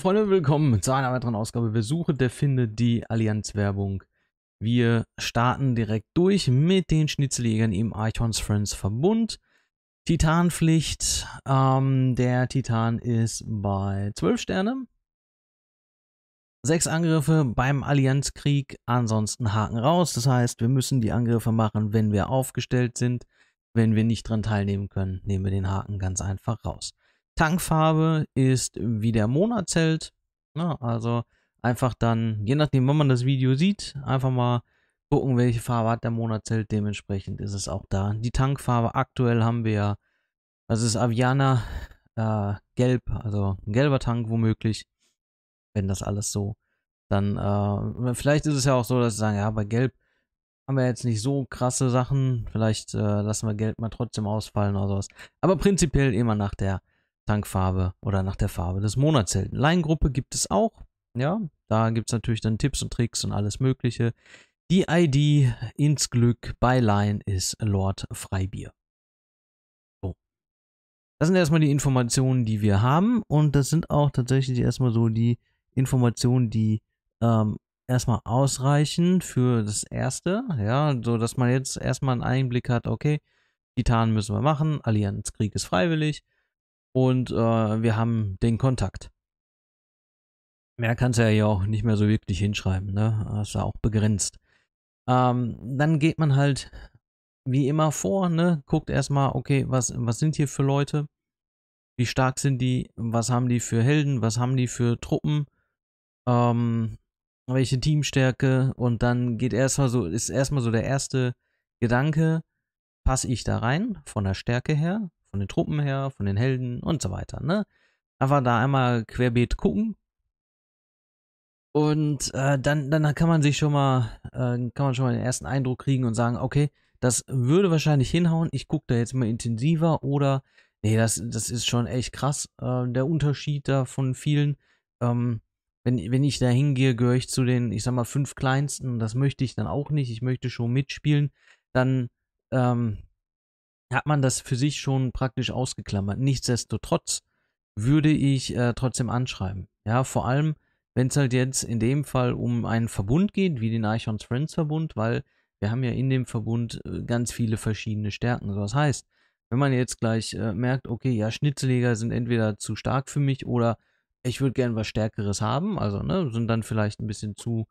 Freunde, willkommen zu einer weiteren Ausgabe. Wir suchen, der findet die Allianz-Werbung. Wir starten direkt durch mit den Schnitzeljägern im Archons Friends Verbund. Titanpflicht. Ähm, der Titan ist bei 12 Sterne. Sechs Angriffe beim Allianzkrieg, ansonsten Haken raus. Das heißt, wir müssen die Angriffe machen, wenn wir aufgestellt sind. Wenn wir nicht dran teilnehmen können, nehmen wir den Haken ganz einfach raus. Tankfarbe ist wie der Monat zählt. Ne? Ja, also einfach dann, je nachdem, wann man das Video sieht, einfach mal gucken, welche Farbe hat der Monat zählt. Dementsprechend ist es auch da. Die Tankfarbe aktuell haben wir ja, das ist Aviana äh, gelb, also ein gelber Tank womöglich, wenn das alles so. Dann, äh, vielleicht ist es ja auch so, dass sie sagen, ja, bei gelb haben wir jetzt nicht so krasse Sachen. Vielleicht äh, lassen wir gelb mal trotzdem ausfallen oder sowas. Aber prinzipiell immer nach der Tankfarbe oder nach der Farbe des Monats hält. Line-Gruppe gibt es auch. Ja, da gibt es natürlich dann Tipps und Tricks und alles Mögliche. Die ID ins Glück bei Line ist Lord Freibier. So. Das sind erstmal die Informationen, die wir haben. Und das sind auch tatsächlich erstmal so die Informationen, die ähm, erstmal ausreichen für das erste. Ja, so dass man jetzt erstmal einen Einblick hat, okay, Titanen müssen wir machen, Allianzkrieg ist freiwillig und äh, wir haben den Kontakt. Mehr kannst du ja hier auch nicht mehr so wirklich hinschreiben, ne? Das ist ja auch begrenzt. Ähm, dann geht man halt wie immer vor, ne? Guckt erstmal, okay, was, was sind hier für Leute? Wie stark sind die? Was haben die für Helden? Was haben die für Truppen? Ähm, welche Teamstärke? Und dann geht erstmal so, ist erstmal so der erste Gedanke, passe ich da rein von der Stärke her? von den Truppen her, von den Helden und so weiter. Ne? Einfach da einmal querbeet gucken. Und äh, dann, dann kann man sich schon mal, äh, kann man schon mal den ersten Eindruck kriegen und sagen, okay, das würde wahrscheinlich hinhauen. Ich gucke da jetzt mal intensiver oder nee, das, das ist schon echt krass. Äh, der Unterschied da von vielen. Ähm, wenn, wenn ich da hingehe, gehöre ich zu den, ich sag mal, fünf kleinsten. Das möchte ich dann auch nicht. Ich möchte schon mitspielen. Dann ähm, hat man das für sich schon praktisch ausgeklammert. Nichtsdestotrotz würde ich äh, trotzdem anschreiben. Ja, vor allem, wenn es halt jetzt in dem Fall um einen Verbund geht, wie den Archons Friends Verbund, weil wir haben ja in dem Verbund äh, ganz viele verschiedene Stärken. So, das heißt, wenn man jetzt gleich äh, merkt, okay, ja, Schnitzeljäger sind entweder zu stark für mich oder ich würde gerne was Stärkeres haben, also ne, sind dann vielleicht ein bisschen zu,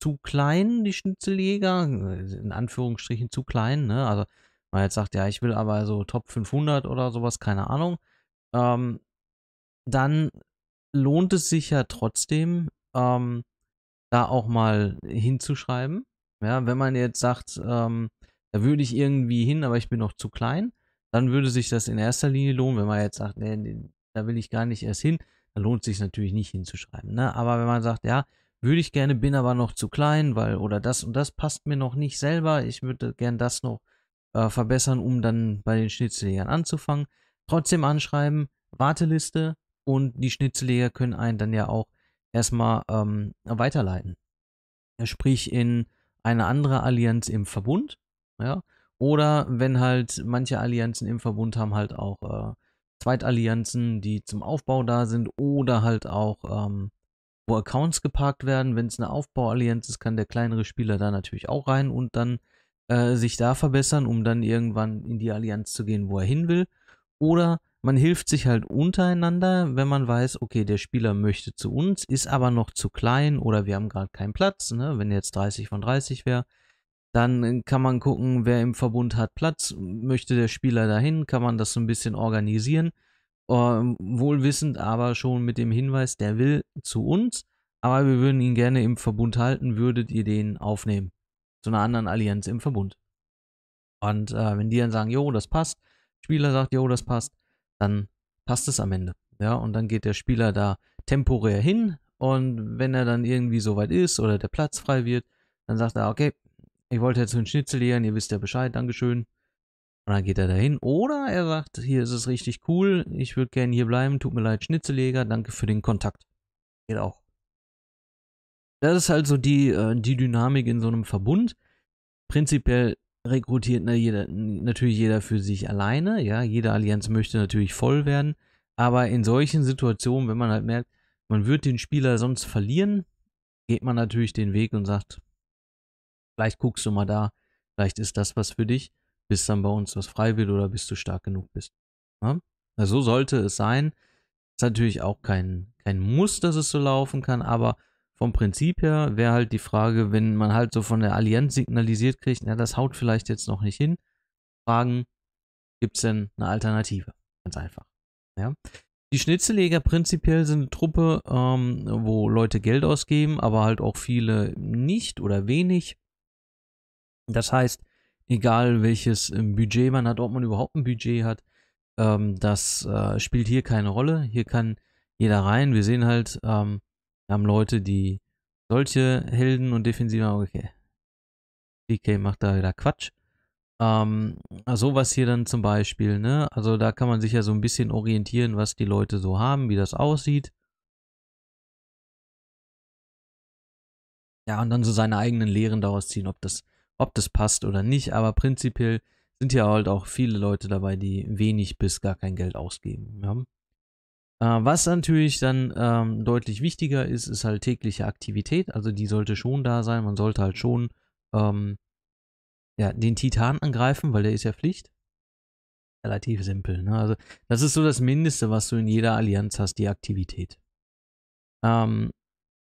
zu klein, die Schnitzeljäger, äh, in Anführungsstrichen zu klein, ne, also weil jetzt sagt, ja, ich will aber so Top 500 oder sowas, keine Ahnung, ähm, dann lohnt es sich ja trotzdem, ähm, da auch mal hinzuschreiben. Ja, wenn man jetzt sagt, ähm, da würde ich irgendwie hin, aber ich bin noch zu klein, dann würde sich das in erster Linie lohnen. Wenn man jetzt sagt, nee, nee da will ich gar nicht erst hin, dann lohnt es sich natürlich nicht hinzuschreiben. Ne? Aber wenn man sagt, ja, würde ich gerne, bin aber noch zu klein, weil oder das und das passt mir noch nicht selber, ich würde gern das noch äh, verbessern, um dann bei den Schnitzeljägern anzufangen. Trotzdem anschreiben, Warteliste und die Schnitzeljäger können einen dann ja auch erstmal ähm, weiterleiten. Sprich in eine andere Allianz im Verbund, ja, oder wenn halt manche Allianzen im Verbund haben halt auch äh, Zweitallianzen, die zum Aufbau da sind oder halt auch ähm, wo Accounts geparkt werden. Wenn es eine Aufbauallianz ist, kann der kleinere Spieler da natürlich auch rein und dann äh, sich da verbessern, um dann irgendwann in die Allianz zu gehen, wo er hin will. Oder man hilft sich halt untereinander, wenn man weiß, okay, der Spieler möchte zu uns, ist aber noch zu klein oder wir haben gerade keinen Platz, ne? wenn jetzt 30 von 30 wäre. Dann äh, kann man gucken, wer im Verbund hat Platz, möchte der Spieler dahin, kann man das so ein bisschen organisieren. Uh, wohlwissend aber schon mit dem Hinweis, der will zu uns, aber wir würden ihn gerne im Verbund halten, würdet ihr den aufnehmen? zu einer anderen Allianz im Verbund. Und äh, wenn die dann sagen, jo, das passt, Spieler sagt, jo, das passt, dann passt es am Ende. Ja, und dann geht der Spieler da temporär hin und wenn er dann irgendwie soweit ist oder der Platz frei wird, dann sagt er, okay, ich wollte jetzt einen Schnitzel lehren, ihr wisst ja Bescheid, Dankeschön. Und dann geht er dahin. Oder er sagt, hier ist es richtig cool, ich würde gerne hier bleiben, tut mir leid, Schnitzeljäger, danke für den Kontakt. Geht auch. Das ist halt so die, äh, die Dynamik in so einem Verbund. Prinzipiell rekrutiert na, jeder, natürlich jeder für sich alleine, ja, jede Allianz möchte natürlich voll werden, aber in solchen Situationen, wenn man halt merkt, man wird den Spieler sonst verlieren, geht man natürlich den Weg und sagt, vielleicht guckst du mal da, vielleicht ist das was für dich, bis dann bei uns was frei wird oder bis du stark genug bist. Ja? Also so sollte es sein. Ist natürlich auch kein, kein Muss, dass es so laufen kann, aber vom Prinzip her wäre halt die Frage, wenn man halt so von der Allianz signalisiert kriegt, na, das haut vielleicht jetzt noch nicht hin, fragen, gibt es denn eine Alternative? Ganz einfach. Ja. Die Schnitzeljäger prinzipiell sind eine Truppe, ähm, wo Leute Geld ausgeben, aber halt auch viele nicht oder wenig. Das heißt, egal welches ähm, Budget man hat, ob man überhaupt ein Budget hat, ähm, das äh, spielt hier keine Rolle. Hier kann jeder rein. Wir sehen halt, ähm, haben Leute, die solche Helden und Defensiver, okay. DK macht da wieder Quatsch. Ähm, sowas hier dann zum Beispiel, ne? Also da kann man sich ja so ein bisschen orientieren, was die Leute so haben, wie das aussieht. Ja, und dann so seine eigenen Lehren daraus ziehen, ob das, ob das passt oder nicht. Aber prinzipiell sind ja halt auch viele Leute dabei, die wenig bis gar kein Geld ausgeben. Ja? Äh, was natürlich dann ähm, deutlich wichtiger ist, ist halt tägliche Aktivität. Also die sollte schon da sein. Man sollte halt schon ähm, ja, den Titan angreifen, weil der ist ja Pflicht. Relativ simpel. Ne? Also das ist so das Mindeste, was du in jeder Allianz hast, die Aktivität. Ähm,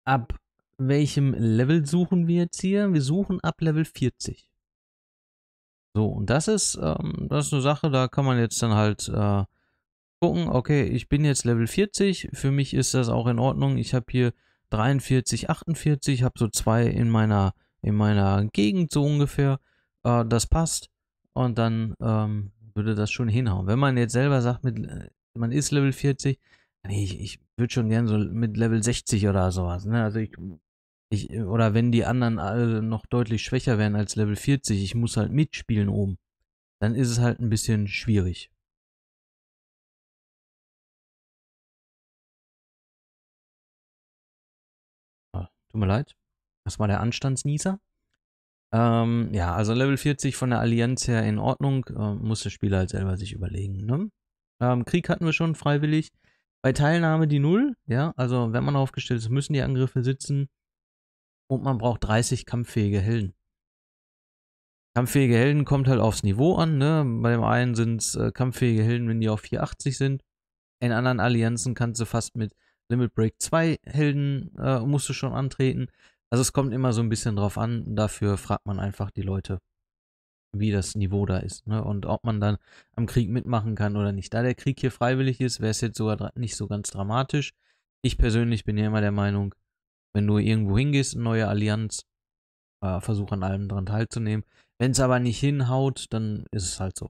ab welchem Level suchen wir jetzt hier? Wir suchen ab Level 40. So, und das ist, ähm, das ist eine Sache, da kann man jetzt dann halt äh, gucken, okay, ich bin jetzt Level 40, für mich ist das auch in Ordnung. Ich habe hier 43, 48, habe so zwei in meiner, in meiner Gegend so ungefähr. Äh, das passt und dann ähm, würde das schon hinhauen. Wenn man jetzt selber sagt, mit, äh, man ist Level 40, ich, ich würde schon gern so mit Level 60 oder sowas. Ne? Also ich, ich, oder wenn die anderen alle noch deutlich schwächer wären als Level 40, ich muss halt mitspielen oben, dann ist es halt ein bisschen schwierig. Tut mir leid. Das war der Anstandsnießer. Ähm, ja, also Level 40 von der Allianz her in Ordnung. Ähm, muss der Spieler halt selber sich überlegen. Ne? Ähm, Krieg hatten wir schon freiwillig. Bei Teilnahme die Null. Ja, also wenn man aufgestellt ist, müssen die Angriffe sitzen. Und man braucht 30 kampffähige Helden. Kampffähige Helden kommt halt aufs Niveau an. Ne? Bei dem einen sind es äh, kampffähige Helden, wenn die auf 480 sind. In anderen Allianzen kannst du fast mit Limit Break 2 Helden äh, musst du schon antreten. Also es kommt immer so ein bisschen drauf an. Dafür fragt man einfach die Leute, wie das Niveau da ist. Ne? Und ob man dann am Krieg mitmachen kann oder nicht. Da der Krieg hier freiwillig ist, wäre es jetzt sogar nicht so ganz dramatisch. Ich persönlich bin ja immer der Meinung, wenn du irgendwo hingehst, eine neue Allianz, äh, versuch an allem dran teilzunehmen. Wenn es aber nicht hinhaut, dann ist es halt so.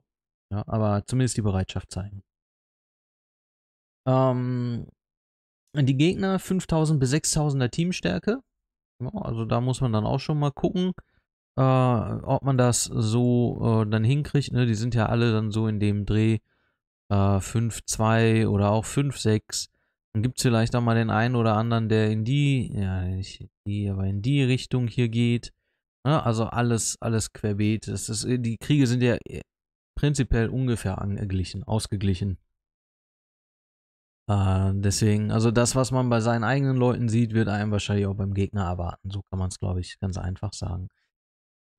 Ja, aber zumindest die Bereitschaft zeigen. Ähm, äh, die Gegner 5000 bis 6000er Teamstärke. Also da muss man dann auch schon mal gucken, äh, ob man das so äh, dann hinkriegt. Ne? Die sind ja alle dann so in dem Dreh äh, 5-2 oder auch 5-6. Dann gibt es vielleicht auch mal den einen oder anderen, der in die, ja, nicht die, aber in die Richtung hier geht. Ne? Also alles, alles querbeet. Das ist, äh, die Kriege sind ja äh, prinzipiell ungefähr angeglichen, ausgeglichen. Äh, deswegen, also das, was man bei seinen eigenen Leuten sieht, wird einem wahrscheinlich auch beim Gegner erwarten. So kann man es, glaube ich, ganz einfach sagen.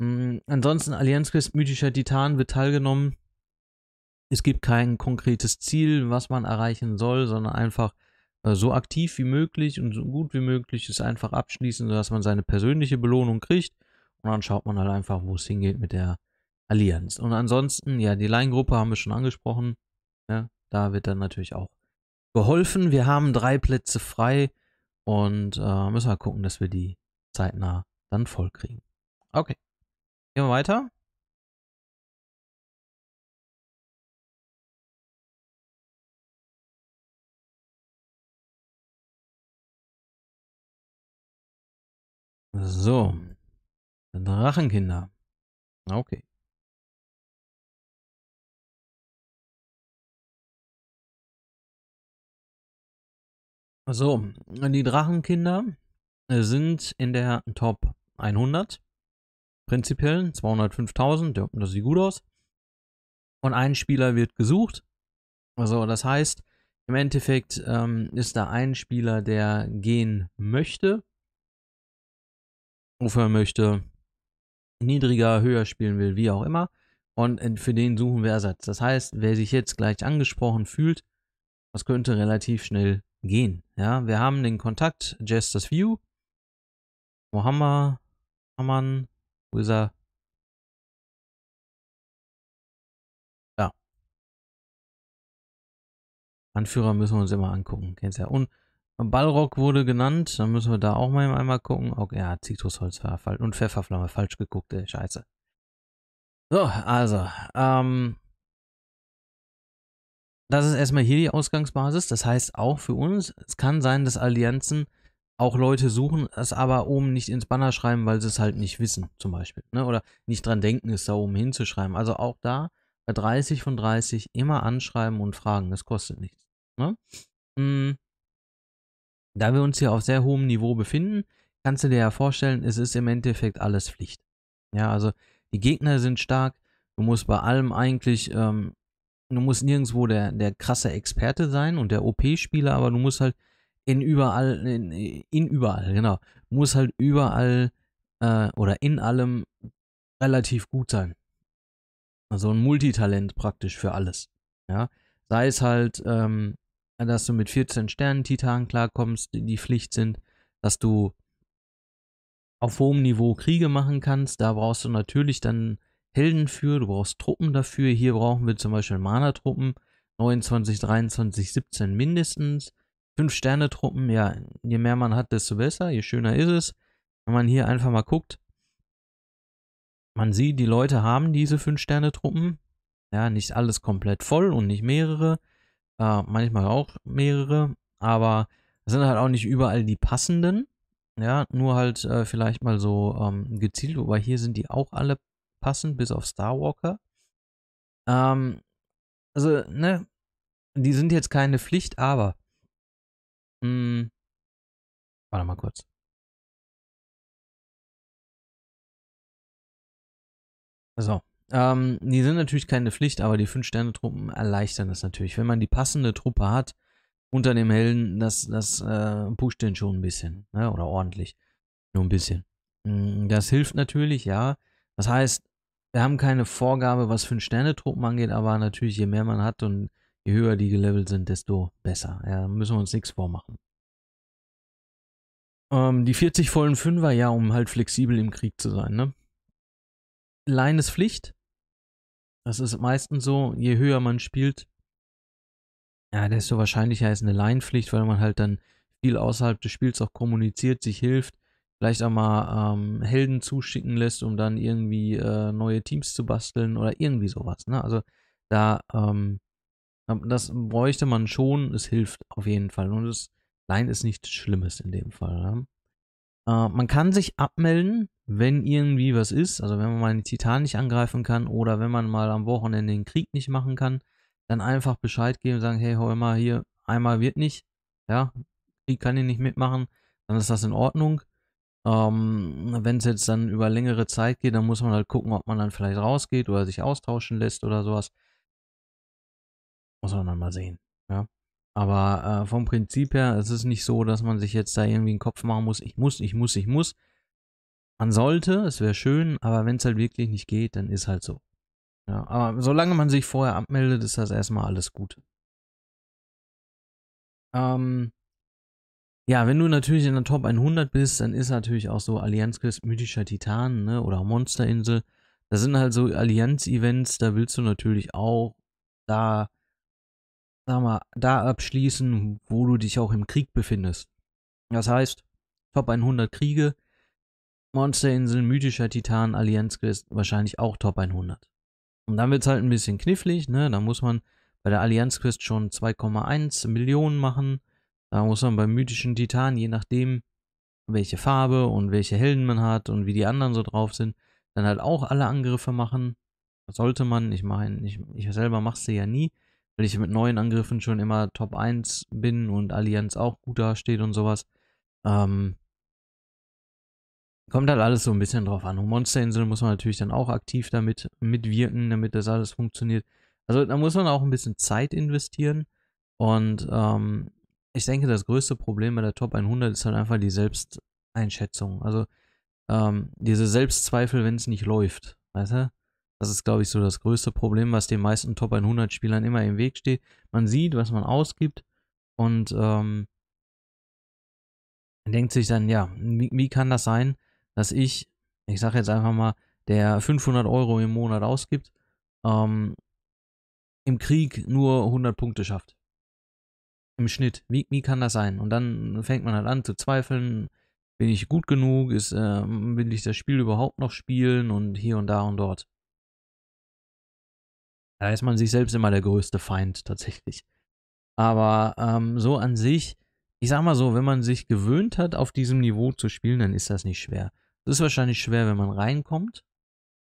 Mhm. Ansonsten, Allianzquest Mythischer Titan wird teilgenommen. Es gibt kein konkretes Ziel, was man erreichen soll, sondern einfach äh, so aktiv wie möglich und so gut wie möglich es einfach abschließen, sodass man seine persönliche Belohnung kriegt. Und dann schaut man halt einfach, wo es hingeht mit der Allianz. Und ansonsten, ja, die Line-Gruppe haben wir schon angesprochen. Ja, ne? da wird dann natürlich auch geholfen. Wir haben drei Plätze frei und äh, müssen mal gucken, dass wir die zeitnah dann voll kriegen. Okay. Gehen wir weiter. So. Drachenkinder. Okay. So, die Drachenkinder äh, sind in der Top 100. Prinzipiell 205.000, das sieht gut aus. Und ein Spieler wird gesucht. Also das heißt, im Endeffekt ähm, ist da ein Spieler, der gehen möchte. Wofür möchte, niedriger, höher spielen will, wie auch immer. Und äh, für den suchen wir Ersatz. Das heißt, wer sich jetzt gleich angesprochen fühlt, das könnte relativ schnell gehen. Ja, wir haben den Kontakt Jester's View. Mohammed, haben Wo ist er? Da. Anführer müssen wir uns immer angucken. Kennst ja. Und Ballrock wurde genannt. Dann müssen wir da auch mal einmal gucken. Okay, ja, Zitrusholz und Pfefferflamme. Falsch geguckt, ey. Scheiße. So, also, ähm, das ist erstmal hier die Ausgangsbasis. Das heißt auch für uns, es kann sein, dass Allianzen auch Leute suchen, es aber oben nicht ins Banner schreiben, weil sie es halt nicht wissen, zum Beispiel. Ne? Oder nicht dran denken, es da oben hinzuschreiben. Also auch da bei 30 von 30 immer anschreiben und fragen. Das kostet nichts. Ne? Mhm. Da wir uns hier auf sehr hohem Niveau befinden, kannst du dir ja vorstellen, es ist im Endeffekt alles Pflicht. Ja, also die Gegner sind stark. Du musst bei allem eigentlich ähm, du musst nirgendwo der, der krasse Experte sein und der OP-Spieler, aber du musst halt in überall, in, in überall, genau. Du musst halt überall äh, oder in allem relativ gut sein. Also ein Multitalent praktisch für alles. Ja. Sei es halt, ähm, dass du mit 14 Sternen Titanen klarkommst, die, die Pflicht sind, dass du auf hohem Niveau Kriege machen kannst, da brauchst du natürlich dann Helden für, du brauchst Truppen dafür. Hier brauchen wir zum Beispiel Mana-Truppen. 29, 23, 17 mindestens. 5-Sterne-Truppen, ja, je mehr man hat, desto besser, je schöner ist es. Wenn man hier einfach mal guckt, man sieht, die Leute haben diese 5-Sterne-Truppen. Ja, nicht alles komplett voll und nicht mehrere. Äh, manchmal auch mehrere, aber es sind halt auch nicht überall die passenden. Ja, nur halt äh, vielleicht mal so ähm, gezielt, wobei hier sind die auch alle passen, bis auf Starwalker. Ähm, also, ne, die sind jetzt keine Pflicht, aber. Mh, hm, warte mal kurz. So. Ähm, die sind natürlich keine Pflicht, aber die 5-Sterne-Truppen erleichtern das natürlich. Wenn man die passende Truppe hat, unter dem Helden, das, das äh, pusht den schon ein bisschen. Ne? Oder ordentlich. Nur ein bisschen. Hm, das hilft natürlich, ja. Das heißt, wir haben keine Vorgabe, was für ein Sternetruppen angeht, aber natürlich, je mehr man hat und je höher die gelevelt sind, desto besser. Ja, müssen wir uns nichts vormachen. Ähm, die 40 vollen Fünfer, ja, um halt flexibel im Krieg zu sein, ne? Line ist Pflicht. Das ist meistens so, je höher man spielt, ja, desto wahrscheinlicher ist eine Line-Pflicht, weil man halt dann viel außerhalb des Spiels auch kommuniziert, sich hilft vielleicht auch mal ähm, Helden zuschicken lässt, um dann irgendwie äh, neue Teams zu basteln oder irgendwie sowas. Ne? Also da, ähm, das bräuchte man schon, es hilft auf jeden Fall. Und das Line ist nichts Schlimmes in dem Fall. Ne? Äh, man kann sich abmelden, wenn irgendwie was ist, also wenn man mal einen Titan nicht angreifen kann oder wenn man mal am Wochenende den Krieg nicht machen kann, dann einfach Bescheid geben und sagen, hey, hör mal hier, einmal wird nicht, ja, Krieg kann ich nicht mitmachen, dann ist das in Ordnung. Ähm, Wenn es jetzt dann über längere Zeit geht, dann muss man halt gucken, ob man dann vielleicht rausgeht oder sich austauschen lässt oder sowas. Muss man dann mal sehen. Ja. Aber äh, vom Prinzip her, es ist nicht so, dass man sich jetzt da irgendwie einen Kopf machen muss, ich muss, ich muss, ich muss. Man sollte, es wäre schön, aber wenn es halt wirklich nicht geht, dann ist halt so. Ja, aber solange man sich vorher abmeldet, ist das erstmal alles gut. Ähm, ja, wenn du natürlich in der Top 100 bist, dann ist natürlich auch so Allianzquest mythischer Titan ne, oder Monsterinsel. Das sind halt so Allianz-Events, da willst du natürlich auch da, sag mal, da abschließen, wo du dich auch im Krieg befindest. Das heißt, Top 100 Kriege, Monsterinsel, mythischer Titan, Allianzquest, wahrscheinlich auch Top 100. Und dann wird es halt ein bisschen knifflig, ne? Da muss man bei der Allianzquest schon 2,1 Millionen machen da muss man beim mythischen Titan, je nachdem, welche Farbe und welche Helden man hat und wie die anderen so drauf sind, dann halt auch alle Angriffe machen. sollte man. Ich meine, ich, ich selber mache sie ja nie, weil ich mit neuen Angriffen schon immer Top 1 bin und Allianz auch gut dasteht und sowas. Ähm, kommt halt alles so ein bisschen drauf an. Und Monsterinsel muss man natürlich dann auch aktiv damit mitwirken, damit das alles funktioniert. Also da muss man auch ein bisschen Zeit investieren. Und ähm, ich denke, das größte Problem bei der Top 100 ist halt einfach die Selbsteinschätzung. Also ähm, diese Selbstzweifel, wenn es nicht läuft. Weißt du? Das ist, glaube ich, so das größte Problem, was den meisten Top 100 Spielern immer im Weg steht. Man sieht, was man ausgibt und ähm, denkt sich dann, ja, wie, wie kann das sein, dass ich, ich sage jetzt einfach mal, der 500 Euro im Monat ausgibt, ähm, im Krieg nur 100 Punkte schafft im Schnitt. Wie, wie kann das sein? Und dann fängt man halt an zu zweifeln. Bin ich gut genug? Ist, äh, will ich das Spiel überhaupt noch spielen? Und hier und da und dort. Da ist man sich selbst immer der größte Feind tatsächlich. Aber ähm, so an sich, ich sag mal so, wenn man sich gewöhnt hat, auf diesem Niveau zu spielen, dann ist das nicht schwer. Das ist wahrscheinlich schwer, wenn man reinkommt.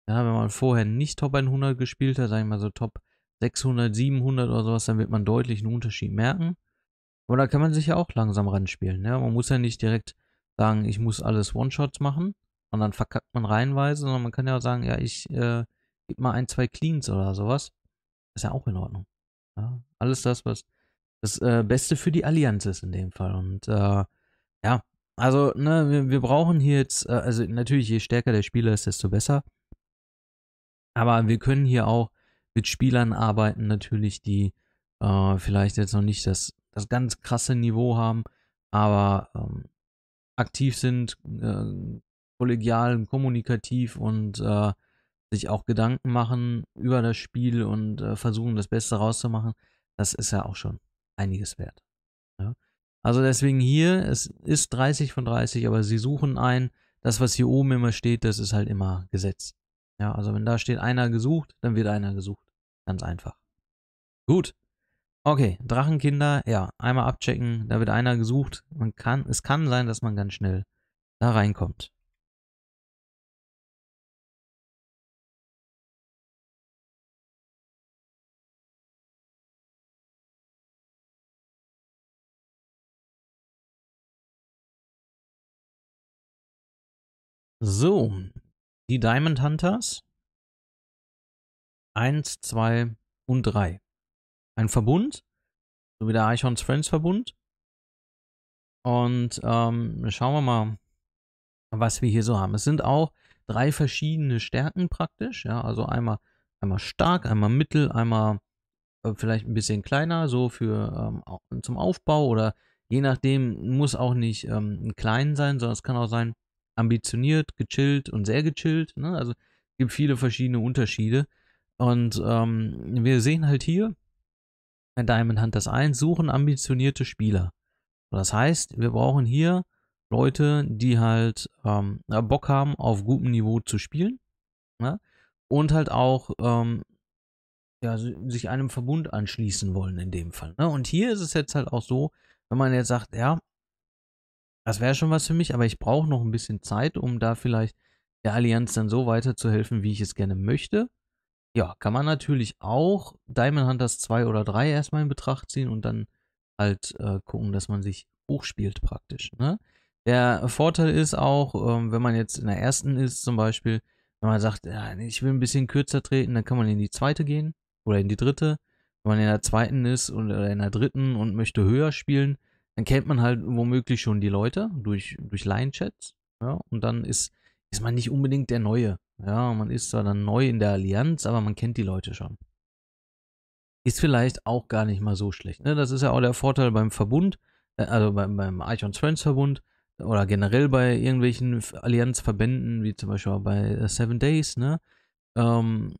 Ja, wenn man vorher nicht Top 100 gespielt hat, sag ich mal so Top 600, 700 oder sowas, dann wird man deutlich einen Unterschied merken. Aber da kann man sich ja auch langsam ranspielen. Ne? Man muss ja nicht direkt sagen, ich muss alles One-Shots machen und dann verkackt man reihenweise, sondern man kann ja auch sagen, ja, ich äh, gebe mal ein, zwei Cleans oder sowas. Ist ja auch in Ordnung. Ja? Alles das, was das äh, Beste für die Allianz ist in dem Fall. Und äh, ja, also ne, wir, wir brauchen hier jetzt, äh, also natürlich, je stärker der Spieler ist, desto besser. Aber wir können hier auch mit Spielern arbeiten, natürlich, die äh, vielleicht jetzt noch nicht das das ganz krasse Niveau haben, aber ähm, aktiv sind, äh, kollegial, kommunikativ und äh, sich auch Gedanken machen über das Spiel und äh, versuchen, das Beste rauszumachen, das ist ja auch schon einiges wert. Ja? Also deswegen hier, es ist 30 von 30, aber sie suchen ein. Das, was hier oben immer steht, das ist halt immer Gesetz. Ja, also wenn da steht einer gesucht, dann wird einer gesucht. Ganz einfach. Gut. Okay, Drachenkinder, ja, einmal abchecken, da wird einer gesucht. Man kann, es kann sein, dass man ganz schnell da reinkommt. So, die Diamond Hunters. Eins, zwei und drei ein Verbund, so wie der Eichhorns Friends Verbund. Und ähm, schauen wir mal, was wir hier so haben. Es sind auch drei verschiedene Stärken praktisch, ja, also einmal, einmal stark, einmal mittel, einmal äh, vielleicht ein bisschen kleiner, so für ähm, zum Aufbau oder je nachdem muss auch nicht ähm, klein sein, sondern es kann auch sein ambitioniert, gechillt und sehr gechillt. Ne? Also es gibt viele verschiedene Unterschiede. Und ähm, wir sehen halt hier, Herr Diamond Hunters 1 suchen ambitionierte Spieler. Das heißt, wir brauchen hier Leute, die halt ähm, Bock haben, auf gutem Niveau zu spielen. Ne? Und halt auch ähm, ja, sich einem Verbund anschließen wollen in dem Fall. Ne? Und hier ist es jetzt halt auch so, wenn man jetzt sagt, ja, das wäre schon was für mich, aber ich brauche noch ein bisschen Zeit, um da vielleicht der Allianz dann so weiterzuhelfen, wie ich es gerne möchte. Ja, kann man natürlich auch Diamond Hunters 2 oder 3 erstmal in Betracht ziehen und dann halt äh, gucken, dass man sich hochspielt praktisch. Ne? Der Vorteil ist auch, ähm, wenn man jetzt in der ersten ist zum Beispiel, wenn man sagt, ja, ich will ein bisschen kürzer treten, dann kann man in die zweite gehen oder in die dritte. Wenn man in der zweiten ist oder in der dritten und möchte höher spielen, dann kennt man halt womöglich schon die Leute durch, durch Line-Chats. Ja? Und dann ist, ist man nicht unbedingt der Neue. Ja, man ist zwar dann neu in der Allianz, aber man kennt die Leute schon. Ist vielleicht auch gar nicht mal so schlecht. Ne? Das ist ja auch der Vorteil beim Verbund, äh, also beim, beim Archons Friends Verbund oder generell bei irgendwelchen Allianzverbänden, wie zum Beispiel bei äh, Seven Days, ne? Ähm,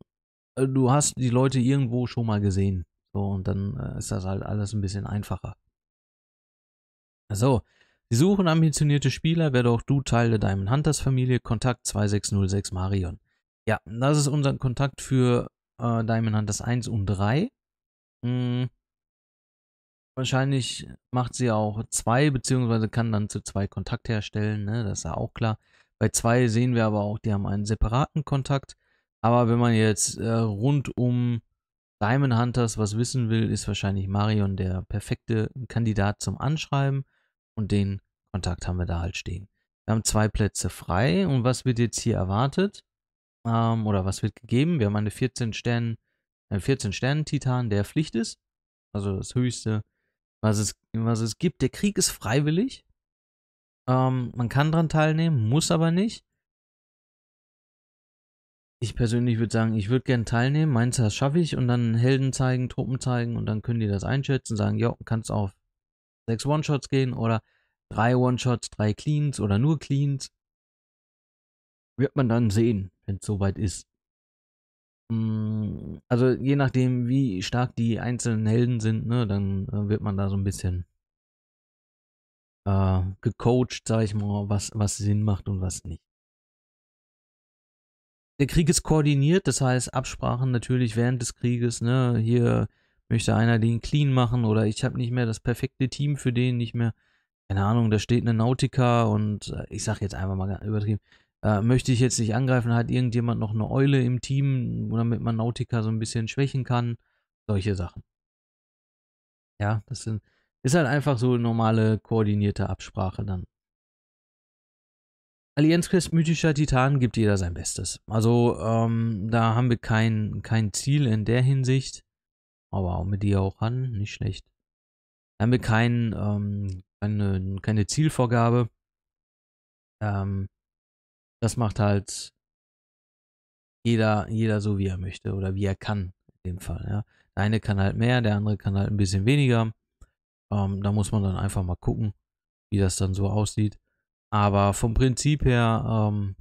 äh, du hast die Leute irgendwo schon mal gesehen. So, und dann ist das halt alles ein bisschen einfacher. So, Sie suchen ambitionierte Spieler, werde auch du Teil der Diamond Hunters Familie, Kontakt 2606 Marion. Ja, das ist unser Kontakt für äh, Diamond Hunters 1 und 3. Hm. Wahrscheinlich macht sie auch zwei, beziehungsweise kann dann zu zwei Kontakt herstellen, ne? das ist ja auch klar. Bei zwei sehen wir aber auch, die haben einen separaten Kontakt. Aber wenn man jetzt äh, rund um Diamond Hunters was wissen will, ist wahrscheinlich Marion der perfekte Kandidat zum Anschreiben und den Kontakt haben wir da halt stehen. Wir haben zwei Plätze frei und was wird jetzt hier erwartet? Ähm, oder was wird gegeben? Wir haben eine 14 Sterne, einen 14 Sternen Titan, der Pflicht ist. Also das höchste, was es, was es gibt. Der Krieg ist freiwillig. Ähm, man kann dran teilnehmen, muss aber nicht. Ich persönlich würde sagen, ich würde gerne teilnehmen. Meinst du, das schaffe ich und dann Helden zeigen, Truppen zeigen und dann können die das einschätzen, sagen, ja, kannst auf sechs One-Shots gehen oder drei One-Shots, drei Cleans oder nur Cleans. Wird man dann sehen, wenn es soweit ist. Mm, also je nachdem, wie stark die einzelnen Helden sind, ne, dann äh, wird man da so ein bisschen äh, gecoacht, sag ich mal, was, was Sinn macht und was nicht. Der Krieg ist koordiniert, das heißt Absprachen natürlich während des Krieges, ne, hier möchte einer den clean machen oder ich habe nicht mehr das perfekte Team für den, nicht mehr, keine Ahnung, da steht eine Nautica und äh, ich sage jetzt einfach mal übertrieben, äh, möchte ich jetzt nicht angreifen, hat irgendjemand noch eine Eule im Team, damit man Nautica so ein bisschen schwächen kann, solche Sachen. Ja, das sind, ist halt einfach so normale koordinierte Absprache dann. Allianzquest mythischer Titan gibt jeder sein Bestes. Also ähm, da haben wir kein, kein Ziel in der Hinsicht. Aber auch mit dir auch an, nicht schlecht. Haben wir kein, ähm, keine, keine Zielvorgabe. Ähm, das macht halt jeder, jeder so, wie er möchte oder wie er kann, in dem Fall. Ja. Der eine kann halt mehr, der andere kann halt ein bisschen weniger. Ähm, da muss man dann einfach mal gucken, wie das dann so aussieht. Aber vom Prinzip her, ähm,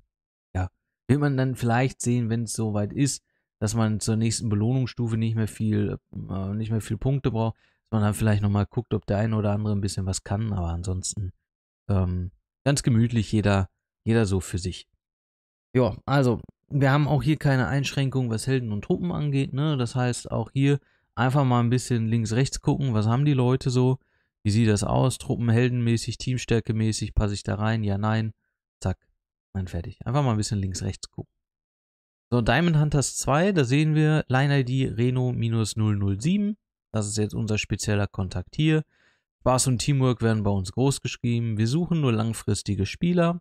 ja, will man dann vielleicht sehen, wenn es soweit ist, dass man zur nächsten Belohnungsstufe nicht mehr viel, äh, nicht mehr viel Punkte braucht, dass man dann vielleicht nochmal guckt, ob der eine oder andere ein bisschen was kann, aber ansonsten ähm, ganz gemütlich jeder, jeder so für sich. Ja, also wir haben auch hier keine Einschränkung, was Helden und Truppen angeht, ne? Das heißt auch hier einfach mal ein bisschen links, rechts gucken, was haben die Leute so, wie sieht das aus, Truppen heldenmäßig, Teamstärke mäßig, passe ich da rein, ja, nein, zack, dann fertig. Einfach mal ein bisschen links, rechts gucken. So, Diamond Hunters 2, da sehen wir Line ID Reno-007. Das ist jetzt unser spezieller Kontakt hier. Spaß und Teamwork werden bei uns großgeschrieben. Wir suchen nur langfristige Spieler.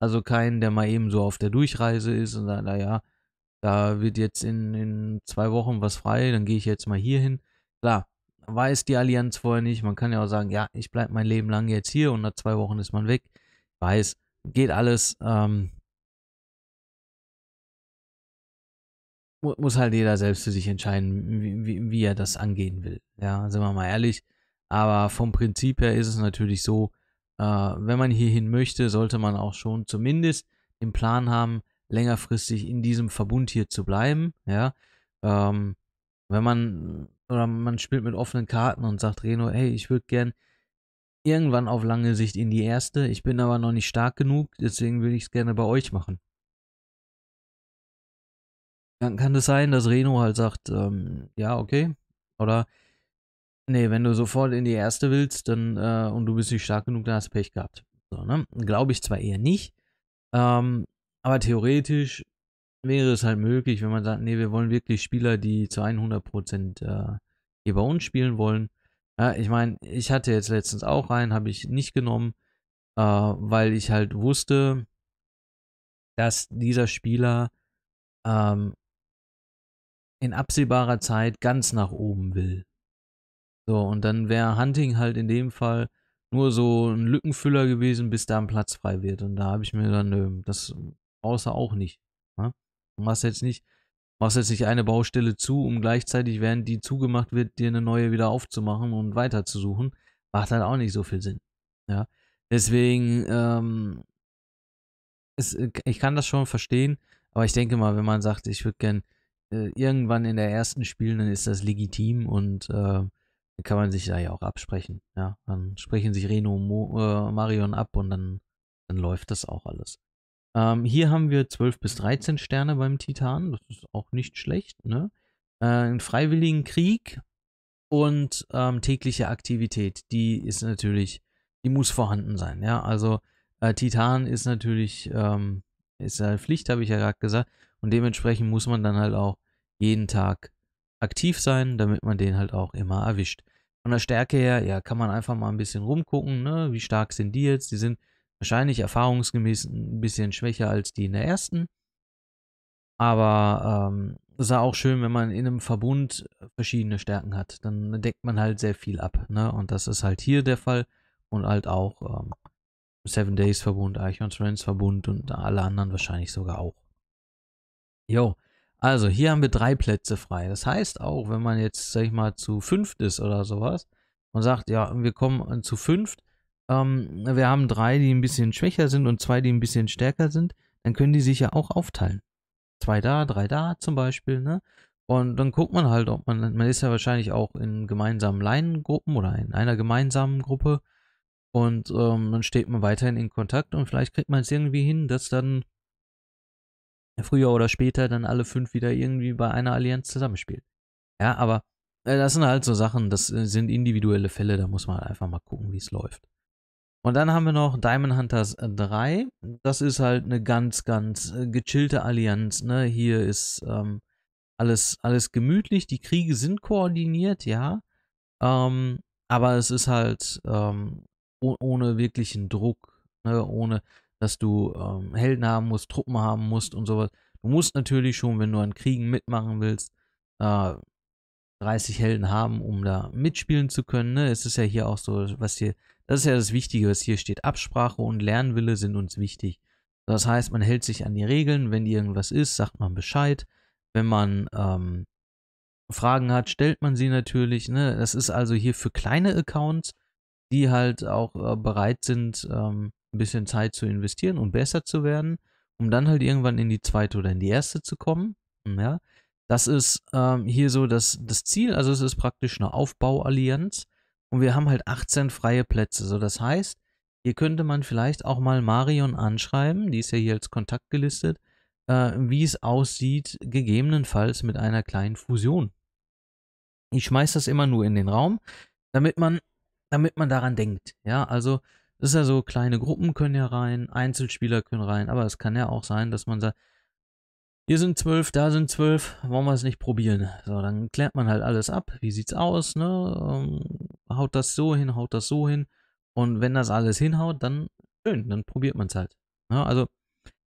Also keinen, der mal eben so auf der Durchreise ist und sagt, naja, da wird jetzt in, in zwei Wochen was frei, dann gehe ich jetzt mal hier hin. Klar, weiß die Allianz vorher nicht. Man kann ja auch sagen, ja, ich bleibe mein Leben lang jetzt hier und nach zwei Wochen ist man weg. Weiß, geht alles. Ähm, muss halt jeder selbst für sich entscheiden, wie, wie, wie, er das angehen will. Ja, sind wir mal ehrlich. Aber vom Prinzip her ist es natürlich so, äh, wenn man hierhin möchte, sollte man auch schon zumindest den Plan haben, längerfristig in diesem Verbund hier zu bleiben. Ja, ähm, wenn man oder man spielt mit offenen Karten und sagt Reno, hey, ich würde gern irgendwann auf lange Sicht in die erste. Ich bin aber noch nicht stark genug, deswegen würde ich es gerne bei euch machen. Dann kann es das sein, dass Reno halt sagt, ähm, ja, okay. Oder, nee, wenn du sofort in die erste willst dann äh, und du bist nicht stark genug, dann hast du Pech gehabt. So, ne? Glaube ich zwar eher nicht, ähm, aber theoretisch wäre es halt möglich, wenn man sagt, nee, wir wollen wirklich Spieler, die zu 100% äh, hier bei uns spielen wollen. Ja, ich meine, ich hatte jetzt letztens auch einen, habe ich nicht genommen, äh, weil ich halt wusste, dass dieser Spieler ähm, in absehbarer Zeit ganz nach oben will. So, und dann wäre Hunting halt in dem Fall nur so ein Lückenfüller gewesen, bis da ein Platz frei wird. Und da habe ich mir dann, nö, das brauchst du auch nicht. Ne? Du machst jetzt nicht, machst jetzt nicht eine Baustelle zu, um gleichzeitig, während die zugemacht wird, dir eine neue wieder aufzumachen und weiterzusuchen. Macht halt auch nicht so viel Sinn. Ja. Deswegen, ähm, es, ich kann das schon verstehen, aber ich denke mal, wenn man sagt, ich würde gern äh, irgendwann in der ersten spielen, dann ist das legitim und äh, kann man sich da ja auch absprechen. Ja, dann sprechen sich Reno und Mo, äh, Marion ab und dann, dann läuft das auch alles. Ähm, hier haben wir 12 bis 13 Sterne beim Titan. Das ist auch nicht schlecht. Ne? Äh, einen freiwilligen Krieg und ähm, tägliche Aktivität. Die ist natürlich, die muss vorhanden sein. Ja, also äh, Titan ist natürlich, ähm, ist ja Pflicht, habe ich ja gerade gesagt. Und dementsprechend muss man dann halt auch jeden Tag aktiv sein, damit man den halt auch immer erwischt. Von der Stärke her, ja, kann man einfach mal ein bisschen rumgucken, ne? wie stark sind die jetzt? Die sind wahrscheinlich erfahrungsgemäß ein bisschen schwächer als die in der ersten. Aber ähm, ist ja auch schön, wenn man in einem Verbund verschiedene Stärken hat. Dann deckt man halt sehr viel ab. Ne? Und das ist halt hier der Fall. Und halt auch ähm, Seven Days Verbund, Archons Friends Verbund und alle anderen wahrscheinlich sogar auch. Jo. Also, hier haben wir drei Plätze frei. Das heißt auch, wenn man jetzt, sag ich mal, zu fünft ist oder sowas und sagt, ja, wir kommen äh, zu fünft, ähm, wir haben drei, die ein bisschen schwächer sind und zwei, die ein bisschen stärker sind, dann können die sich ja auch aufteilen. Zwei da, drei da zum Beispiel, ne? Und dann guckt man halt, ob man, man ist ja wahrscheinlich auch in gemeinsamen Leinengruppen oder in einer gemeinsamen Gruppe. Und ähm, dann steht man weiterhin in Kontakt und vielleicht kriegt man es irgendwie hin, dass dann früher oder später dann alle fünf wieder irgendwie bei einer Allianz zusammenspielen. Ja, aber äh, das sind halt so Sachen, das äh, sind individuelle Fälle, da muss man einfach mal gucken, wie es läuft. Und dann haben wir noch Diamond Hunters 3. Äh, das ist halt eine ganz, ganz gechillte Allianz. Ne? Hier ist ähm, alles, alles gemütlich. Die Kriege sind koordiniert, ja. Ähm, aber es ist halt ähm, ohne wirklichen Druck. Ne? Ohne, dass du ähm, Helden haben musst, Truppen haben musst und sowas. Du musst natürlich schon, wenn du an Kriegen mitmachen willst, äh, 30 Helden haben, um da mitspielen zu können. Ne? Es ist ja hier auch so, was hier, das ist ja das Wichtige, was hier steht. Absprache und Lernwille sind uns wichtig. Das heißt, man hält sich an die Regeln. Wenn irgendwas ist, sagt man Bescheid. Wenn man ähm, Fragen hat, stellt man sie natürlich. Ne? Das ist also hier für kleine Accounts, die halt auch äh, bereit sind, ähm, ein bisschen Zeit zu investieren und besser zu werden, um dann halt irgendwann in die zweite oder in die erste zu kommen. Ja, das ist ähm, hier so das, das Ziel. Also es ist praktisch eine Aufbauallianz und wir haben halt 18 freie Plätze. So, das heißt, hier könnte man vielleicht auch mal Marion anschreiben, die ist ja hier als Kontakt gelistet, äh, wie es aussieht, gegebenenfalls mit einer kleinen Fusion. Ich schmeiße das immer nur in den Raum, damit man, damit man daran denkt. Ja, also das ist ja so, kleine Gruppen können ja rein, Einzelspieler können rein, aber es kann ja auch sein, dass man sagt, hier sind zwölf, da sind zwölf, wollen wir es nicht probieren? So, dann klärt man halt alles ab, wie sieht's aus, ne? Ähm, haut das so hin, haut das so hin. Und wenn das alles hinhaut, dann schön, dann probiert man es halt. Ja, ne? also,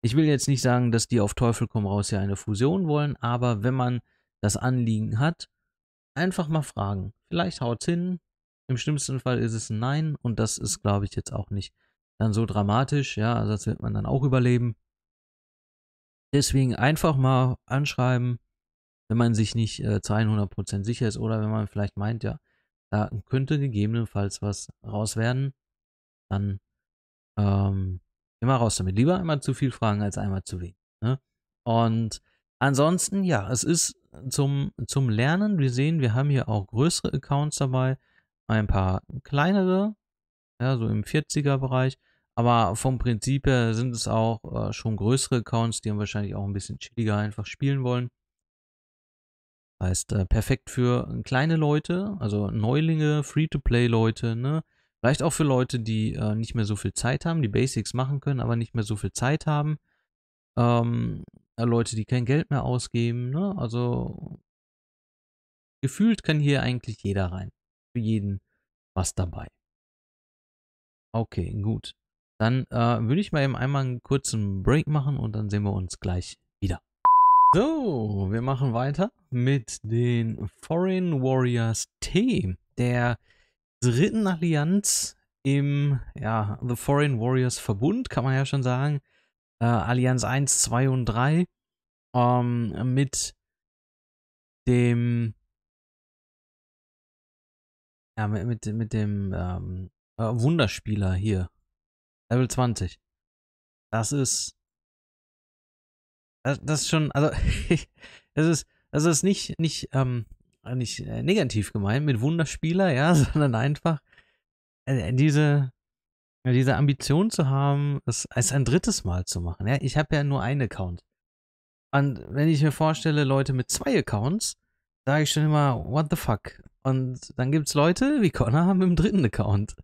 ich will jetzt nicht sagen, dass die auf Teufel komm raus hier eine Fusion wollen, aber wenn man das Anliegen hat, einfach mal fragen. Vielleicht haut's hin, im schlimmsten Fall ist es ein Nein und das ist, glaube ich, jetzt auch nicht dann so dramatisch. Ja, also das wird man dann auch überleben. Deswegen einfach mal anschreiben, wenn man sich nicht äh, zu 100% sicher ist oder wenn man vielleicht meint, ja, da könnte gegebenenfalls was raus werden, dann ähm, immer raus damit. Lieber einmal zu viel fragen als einmal zu wenig. Ne? Und ansonsten, ja, es ist zum, zum Lernen. Wir sehen, wir haben hier auch größere Accounts dabei ein paar kleinere, ja, so im 40er-Bereich. Aber vom Prinzip her sind es auch äh, schon größere Accounts, die haben wahrscheinlich auch ein bisschen chilliger einfach spielen wollen. Heißt, äh, perfekt für kleine Leute, also Neulinge, Free-to-Play-Leute, ne? Vielleicht auch für Leute, die äh, nicht mehr so viel Zeit haben, die Basics machen können, aber nicht mehr so viel Zeit haben. Ähm, äh, Leute, die kein Geld mehr ausgeben, ne? Also gefühlt kann hier eigentlich jeder rein für jeden was dabei. Okay, gut. Dann äh, würde ich mal eben einmal einen kurzen Break machen und dann sehen wir uns gleich wieder. So, wir machen weiter mit den Foreign Warriors T, der dritten Allianz im ja, The Foreign Warriors Verbund, kann man ja schon sagen. Äh, Allianz 1, 2 und 3 ähm, mit dem ja, mit, mit, mit dem ähm, äh, Wunderspieler hier. Level 20. Das ist. Das, das ist schon, also, es ist, das ist nicht, nicht, ähm, nicht äh, negativ gemeint mit Wunderspieler, ja, sondern einfach äh, diese, diese Ambition zu haben, es als ein drittes Mal zu machen. Ja, ich habe ja nur einen Account. Und wenn ich mir vorstelle, Leute mit zwei Accounts, sage ich schon immer, what the fuck? Und dann gibt es Leute wie Connor mit dem dritten Account.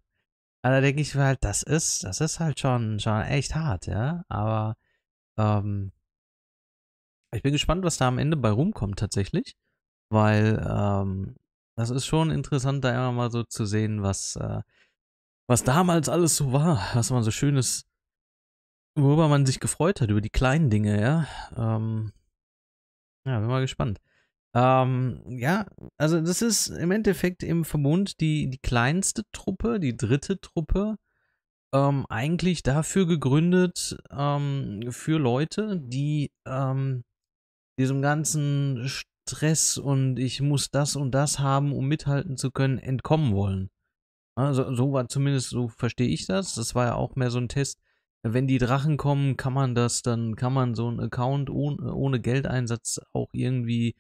Aber da denke ich mir halt, das ist, das ist halt schon, schon echt hart, ja. Aber ähm, ich bin gespannt, was da am Ende bei rumkommt tatsächlich. Weil ähm, das ist schon interessant, da immer mal so zu sehen, was, äh, was damals alles so war, was man so schönes, worüber man sich gefreut hat, über die kleinen Dinge, ja. Ähm, ja, bin mal gespannt. Ähm, ja, also das ist im Endeffekt im Verbund die, die kleinste Truppe, die dritte Truppe, ähm, eigentlich dafür gegründet, ähm, für Leute, die ähm, diesem ganzen Stress und ich muss das und das haben, um mithalten zu können, entkommen wollen. Also, so war zumindest, so verstehe ich das. Das war ja auch mehr so ein Test. Wenn die Drachen kommen, kann man das, dann kann man so einen Account ohne, ohne Geldeinsatz auch irgendwie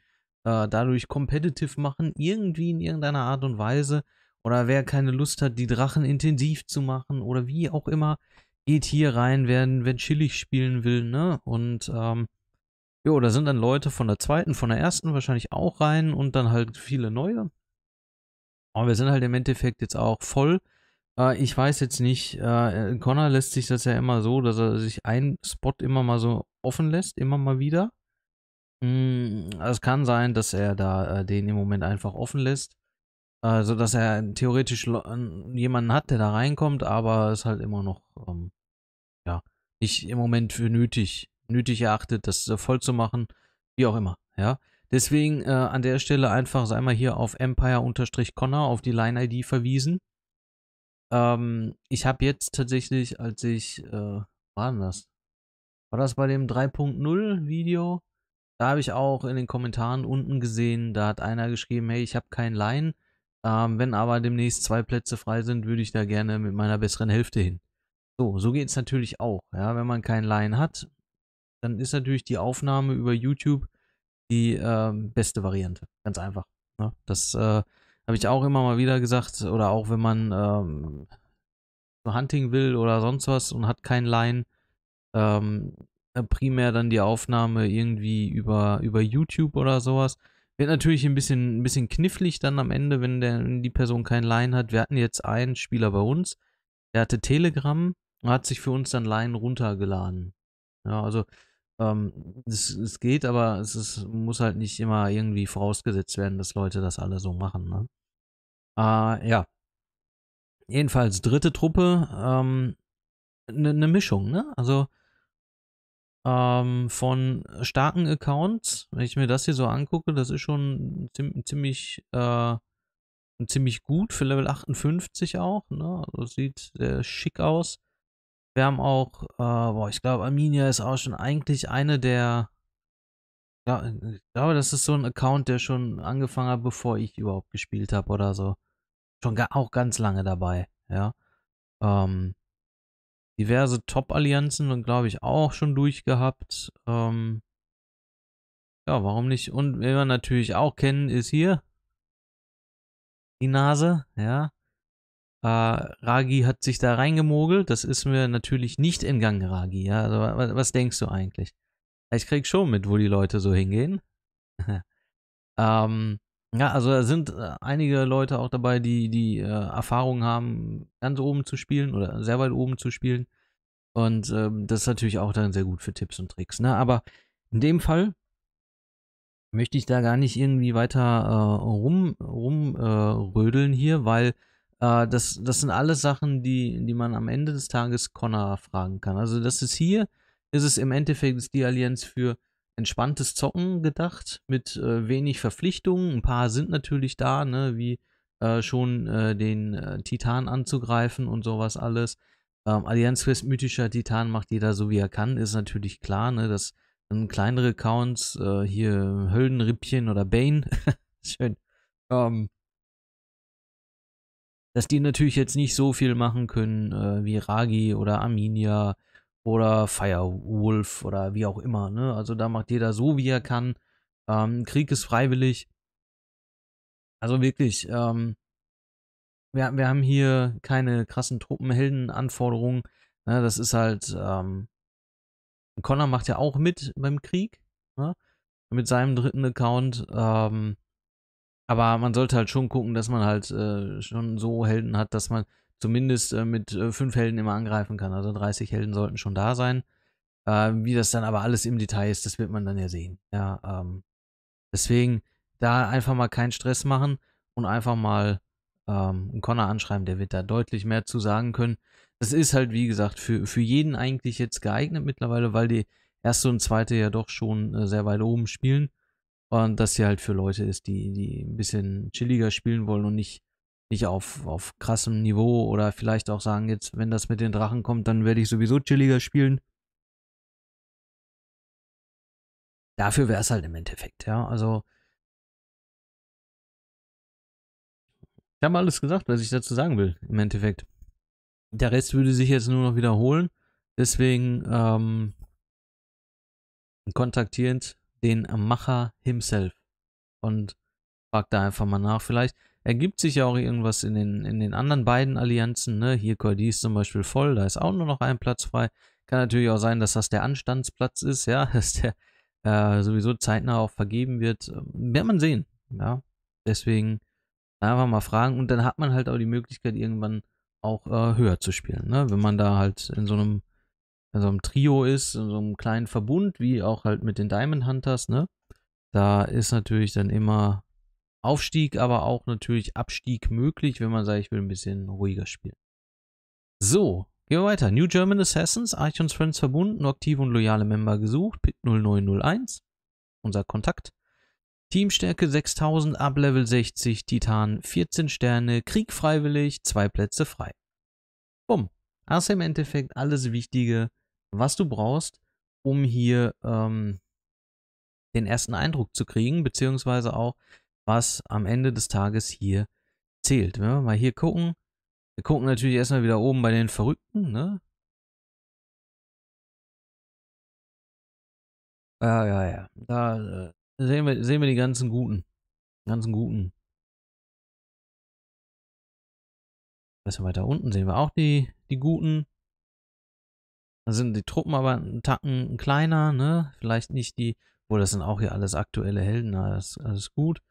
äh, dadurch competitive machen, irgendwie in irgendeiner Art und Weise. Oder wer keine Lust hat, die Drachen intensiv zu machen oder wie auch immer, geht hier rein, wer, wer chillig spielen will, ne? Und ähm, jo, da sind dann Leute von der zweiten, von der ersten wahrscheinlich auch rein und dann halt viele neue. Aber wir sind halt im Endeffekt jetzt auch voll. Äh, ich weiß jetzt nicht, äh, Connor lässt sich das ja immer so, dass er sich einen Spot immer mal so offen lässt, immer mal wieder. Hm, also es kann sein, dass er da äh, den im Moment einfach offen lässt. Also, dass er theoretisch äh, jemanden hat, der da reinkommt, aber es halt immer noch, ähm, ja, nicht im Moment für nötig, nötig erachtet, das äh, voll zu machen, wie auch immer, ja. Deswegen äh, an der Stelle einfach, sei mal hier auf Empire-Connor, auf die Line-ID verwiesen. Ähm, ich habe jetzt tatsächlich, als ich, äh, war denn das? War das bei dem 3.0 Video? Da habe ich auch in den Kommentaren unten gesehen, da hat einer geschrieben, hey, ich habe keinen Line. Ähm, wenn aber demnächst zwei Plätze frei sind, würde ich da gerne mit meiner besseren Hälfte hin. So, so geht es natürlich auch. Ja, wenn man keinen Line hat, dann ist natürlich die Aufnahme über YouTube die äh, beste Variante. Ganz einfach. Ja, ne? das äh, habe ich auch immer mal wieder gesagt. Oder auch wenn man ähm, Hunting will oder sonst was und hat keinen Line, ähm, äh, primär dann die Aufnahme irgendwie über, über YouTube oder sowas. Wird natürlich ein bisschen, ein bisschen knifflig dann am Ende, wenn, der, wenn die Person kein Line hat. Wir hatten jetzt einen Spieler bei uns, der hatte Telegram und hat sich für uns dann Line runtergeladen. Ja, also ähm, es, es geht, aber es muss halt nicht immer irgendwie vorausgesetzt werden, dass Leute das alle so machen. Ne? Äh, ja. Jedenfalls dritte Truppe, eine ähm, ne, ne Mischung, ne? Also ähm, von starken Accounts. Wenn ich mir das hier so angucke, das ist schon ziemlich, äh, ziemlich gut für Level 58 auch. Ne? Also sieht sehr schick aus. Wir haben auch, äh, boah, ich glaube, Arminia ist auch schon eigentlich eine der. Ja, ich glaube, das ist so ein Account, der schon angefangen hat, bevor ich überhaupt gespielt habe oder so. Schon auch ganz lange dabei, ja. Ähm, diverse Top-Allianzen und glaube ich auch schon durchgehabt. Ähm ja, warum nicht? Und wer wir natürlich auch kennen, ist hier die Nase, ja. Äh, Ragi hat sich da reingemogelt, das ist mir natürlich nicht entgangen, Ragi, ja. Also, was, was denkst du eigentlich? Ich krieg schon mit, wo die Leute so hingehen. ähm, ja, also da sind äh, einige Leute auch dabei, die die äh, Erfahrung haben, ganz oben zu spielen oder sehr weit oben zu spielen. Und ähm, das ist natürlich auch dann sehr gut für Tipps und Tricks. Ne? Aber in dem Fall möchte ich da gar nicht irgendwie weiter äh, rum, rumrödeln äh, hier, weil äh, das, das sind alles Sachen, die, die man am Ende des Tages Connor fragen kann. Also das ist hier, ist es im Endeffekt die Allianz für entspanntes Zocken gedacht mit äh, wenig Verpflichtungen. Ein paar sind natürlich da, ne, wie äh, schon äh, den äh, Titan anzugreifen und sowas alles. Ähm, Quest mythischer Titan macht jeder so wie er kann, ist natürlich klar, ne, dass dann kleinere Accounts äh, hier Höllenrippchen oder Bane, schön, ähm, dass die natürlich jetzt nicht so viel machen können äh, wie Ragi oder Arminia oder Firewolf oder wie auch immer. Ne? Also da macht jeder so, wie er kann. Ähm, Krieg ist freiwillig. Also wirklich, ähm, wir, wir haben hier keine krassen Truppenheldenanforderungen. Ne? Das ist halt, ähm, Connor macht ja auch mit beim Krieg, ne? mit seinem dritten Account. Ähm, aber man sollte halt schon gucken, dass man halt äh, schon so Helden hat, dass man zumindest äh, mit äh, fünf Helden immer angreifen kann. Also 30 Helden sollten schon da sein. Äh, wie das dann aber alles im Detail ist, das wird man dann ja sehen. Ja, ähm, deswegen da einfach mal keinen Stress machen und einfach mal ähm, einen Connor anschreiben, der wird da deutlich mehr zu sagen können. Das ist halt, wie gesagt, für, für jeden eigentlich jetzt geeignet mittlerweile, weil die erste und zweite ja doch schon äh, sehr weit oben spielen. Und das hier halt für Leute ist, die, die ein bisschen chilliger spielen wollen und nicht nicht auf, auf krassem Niveau oder vielleicht auch sagen, jetzt, wenn das mit den Drachen kommt, dann werde ich sowieso chilliger spielen. Dafür wäre es halt im Endeffekt, ja. Also, ich habe alles gesagt, was ich dazu sagen will, im Endeffekt. Der Rest würde sich jetzt nur noch wiederholen. Deswegen ähm, kontaktierend den Macher himself und fragt da einfach mal nach. Vielleicht ergibt sich ja auch irgendwas in den, in den anderen beiden Allianzen. Ne? Hier Cordy ist zum Beispiel voll, da ist auch nur noch ein Platz frei. Kann natürlich auch sein, dass das der Anstandsplatz ist, ja, dass der äh, sowieso zeitnah auch vergeben wird. Wird man sehen, ja. Deswegen einfach mal fragen und dann hat man halt auch die Möglichkeit, irgendwann auch äh, höher zu spielen, ne? Wenn man da halt in so einem in so einem Trio ist, in so einem kleinen Verbund, wie auch halt mit den Diamond Hunters, ne? Da ist natürlich dann immer Aufstieg, aber auch natürlich Abstieg möglich, wenn man sagt, ich will ein bisschen ruhiger spielen. So, gehen wir weiter. New German Assassins, Archons Friends verbunden, aktive und loyale Member gesucht, PIT 0901, unser Kontakt. Teamstärke 6000, ab Level 60, Titan 14 Sterne, Krieg freiwillig, zwei Plätze frei. Bumm. Hast du im Endeffekt alles Wichtige, was du brauchst, um hier ähm, den ersten Eindruck zu kriegen, beziehungsweise auch was am Ende des Tages hier zählt. Ne? Wenn wir mal hier gucken, wir gucken natürlich erstmal wieder oben bei den Verrückten, ne? Ja, ja, ja. Da äh, sehen, wir, sehen wir die ganzen Guten. Ganzen Guten. Bisschen weiter unten sehen wir auch die, die Guten. Da sind die Truppen aber einen Tacken kleiner, ne? Vielleicht nicht die. Wo das sind auch hier alles aktuelle Helden, alles, alles gut.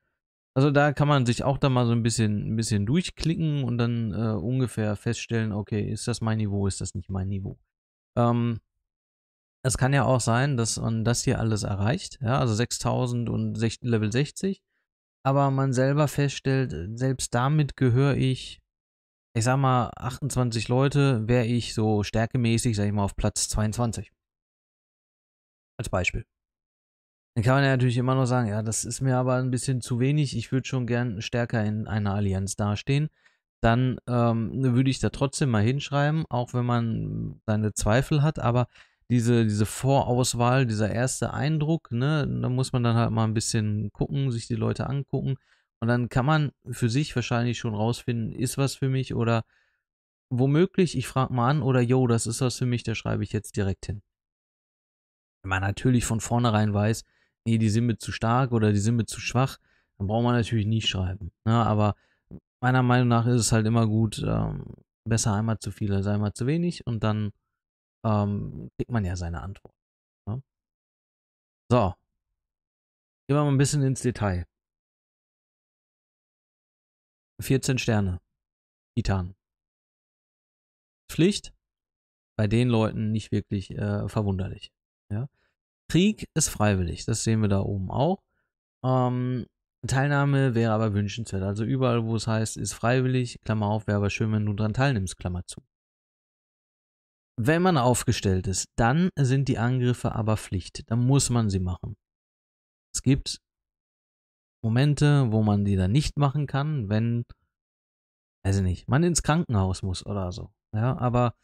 Also da kann man sich auch da mal so ein bisschen, ein bisschen durchklicken und dann äh, ungefähr feststellen, okay, ist das mein Niveau, ist das nicht mein Niveau. Ähm, es kann ja auch sein, dass man das hier alles erreicht, ja, also 6000 und sech, Level 60, aber man selber feststellt, selbst damit gehöre ich, ich sag mal, 28 Leute, wäre ich so stärkemäßig, sag ich mal, auf Platz 22. Als Beispiel. Dann kann man ja natürlich immer noch sagen, ja, das ist mir aber ein bisschen zu wenig, ich würde schon gern stärker in einer Allianz dastehen. Dann ähm, würde ich da trotzdem mal hinschreiben, auch wenn man seine Zweifel hat, aber diese, diese Vorauswahl, dieser erste Eindruck, ne, da muss man dann halt mal ein bisschen gucken, sich die Leute angucken. Und dann kann man für sich wahrscheinlich schon rausfinden, ist was für mich oder womöglich, ich frage mal an oder yo, das ist was für mich, da schreibe ich jetzt direkt hin. Wenn man natürlich von vornherein weiß, nee, die sind mir zu stark oder die sind mir zu schwach, dann braucht man natürlich nie schreiben. Ne? Aber meiner Meinung nach ist es halt immer gut, ähm, besser einmal zu viel als einmal zu wenig und dann ähm, kriegt man ja seine Antwort. Ne? So. Gehen wir mal ein bisschen ins Detail. 14 Sterne. Titan. Pflicht bei den Leuten nicht wirklich äh, verwunderlich. Ja? Krieg ist freiwillig, das sehen wir da oben auch. Ähm, Teilnahme wäre aber wünschenswert. Also überall, wo es heißt, ist freiwillig, Klammer auf, wäre aber schön, wenn du daran teilnimmst, Klammer zu. Wenn man aufgestellt ist, dann sind die Angriffe aber Pflicht. Dann muss man sie machen. Es gibt Momente, wo man die dann nicht machen kann, wenn, weiß ich nicht, man ins Krankenhaus muss oder so. Ja, aber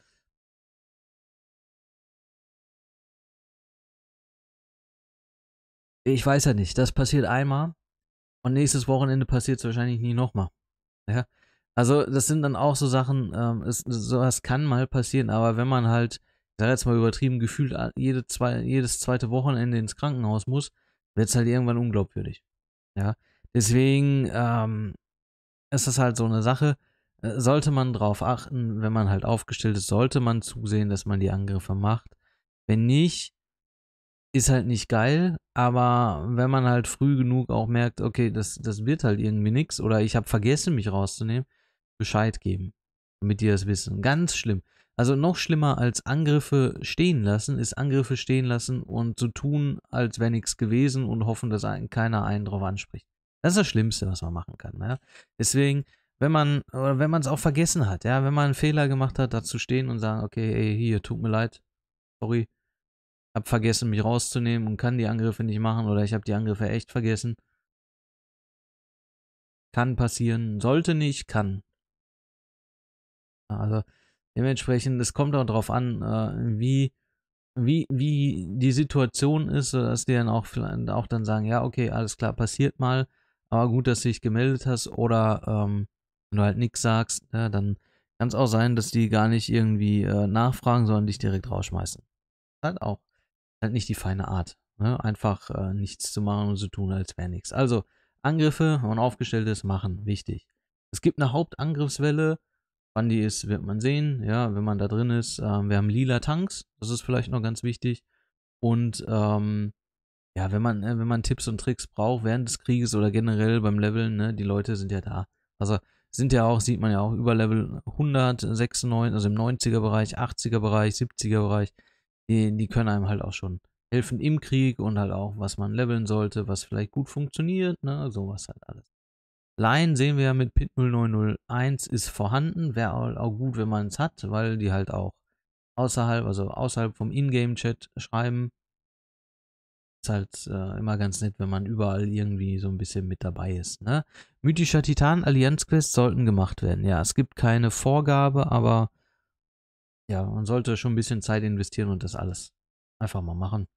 ich weiß ja nicht, das passiert einmal und nächstes Wochenende passiert es wahrscheinlich nie nochmal. Ja? Also das sind dann auch so Sachen, ähm, es, sowas kann mal passieren, aber wenn man halt, ich sag jetzt mal übertrieben, gefühlt jede zwei, jedes zweite Wochenende ins Krankenhaus muss, wird es halt irgendwann unglaubwürdig. Ja, deswegen ähm, ist das halt so eine Sache, äh, sollte man drauf achten, wenn man halt aufgestellt ist, sollte man zusehen, dass man die Angriffe macht. Wenn nicht, ist halt nicht geil, aber wenn man halt früh genug auch merkt, okay, das, das wird halt irgendwie nichts oder ich habe vergessen, mich rauszunehmen, Bescheid geben, damit die das wissen. Ganz schlimm. Also noch schlimmer als Angriffe stehen lassen, ist Angriffe stehen lassen und zu so tun, als wäre nichts gewesen und hoffen, dass einen, keiner einen drauf anspricht. Das ist das Schlimmste, was man machen kann. Ja? Deswegen, wenn man, oder wenn man es auch vergessen hat, ja, wenn man einen Fehler gemacht hat, dazu stehen und sagen, okay, ey, hier, tut mir leid, sorry, habe vergessen, mich rauszunehmen und kann die Angriffe nicht machen oder ich habe die Angriffe echt vergessen. Kann passieren, sollte nicht, kann. Also dementsprechend, es kommt auch darauf an, äh, wie, wie, wie die Situation ist, sodass die dann auch, auch dann sagen, ja, okay, alles klar, passiert mal, aber gut, dass du dich gemeldet hast oder ähm, wenn du halt nichts sagst, ja, ne, dann kann es auch sein, dass die gar nicht irgendwie äh, nachfragen, sondern dich direkt rausschmeißen. Halt auch halt nicht die feine Art. Ne? Einfach äh, nichts zu machen und zu tun, als wäre nichts. Also Angriffe und aufgestelltes Machen, wichtig. Es gibt eine Hauptangriffswelle. Wann die ist, wird man sehen. Ja, wenn man da drin ist. Ähm, wir haben lila Tanks, das ist vielleicht noch ganz wichtig. Und ähm, ja, wenn man, äh, wenn man Tipps und Tricks braucht während des Krieges oder generell beim Leveln, ne, die Leute sind ja da. Also sind ja auch, sieht man ja auch, über Level 100, 96, also im 90er-Bereich, 80er-Bereich, 70er-Bereich die, die können einem halt auch schon helfen im Krieg und halt auch, was man leveln sollte, was vielleicht gut funktioniert, ne, sowas halt alles. Line sehen wir ja mit Pit 0901 ist vorhanden, wäre halt auch gut, wenn man es hat, weil die halt auch außerhalb, also außerhalb vom Ingame-Chat schreiben. Ist halt äh, immer ganz nett, wenn man überall irgendwie so ein bisschen mit dabei ist. Ne? Mythischer Titan Allianz Quest sollten gemacht werden. Ja, es gibt keine Vorgabe, aber ja, man sollte schon ein bisschen Zeit investieren und das alles einfach mal machen.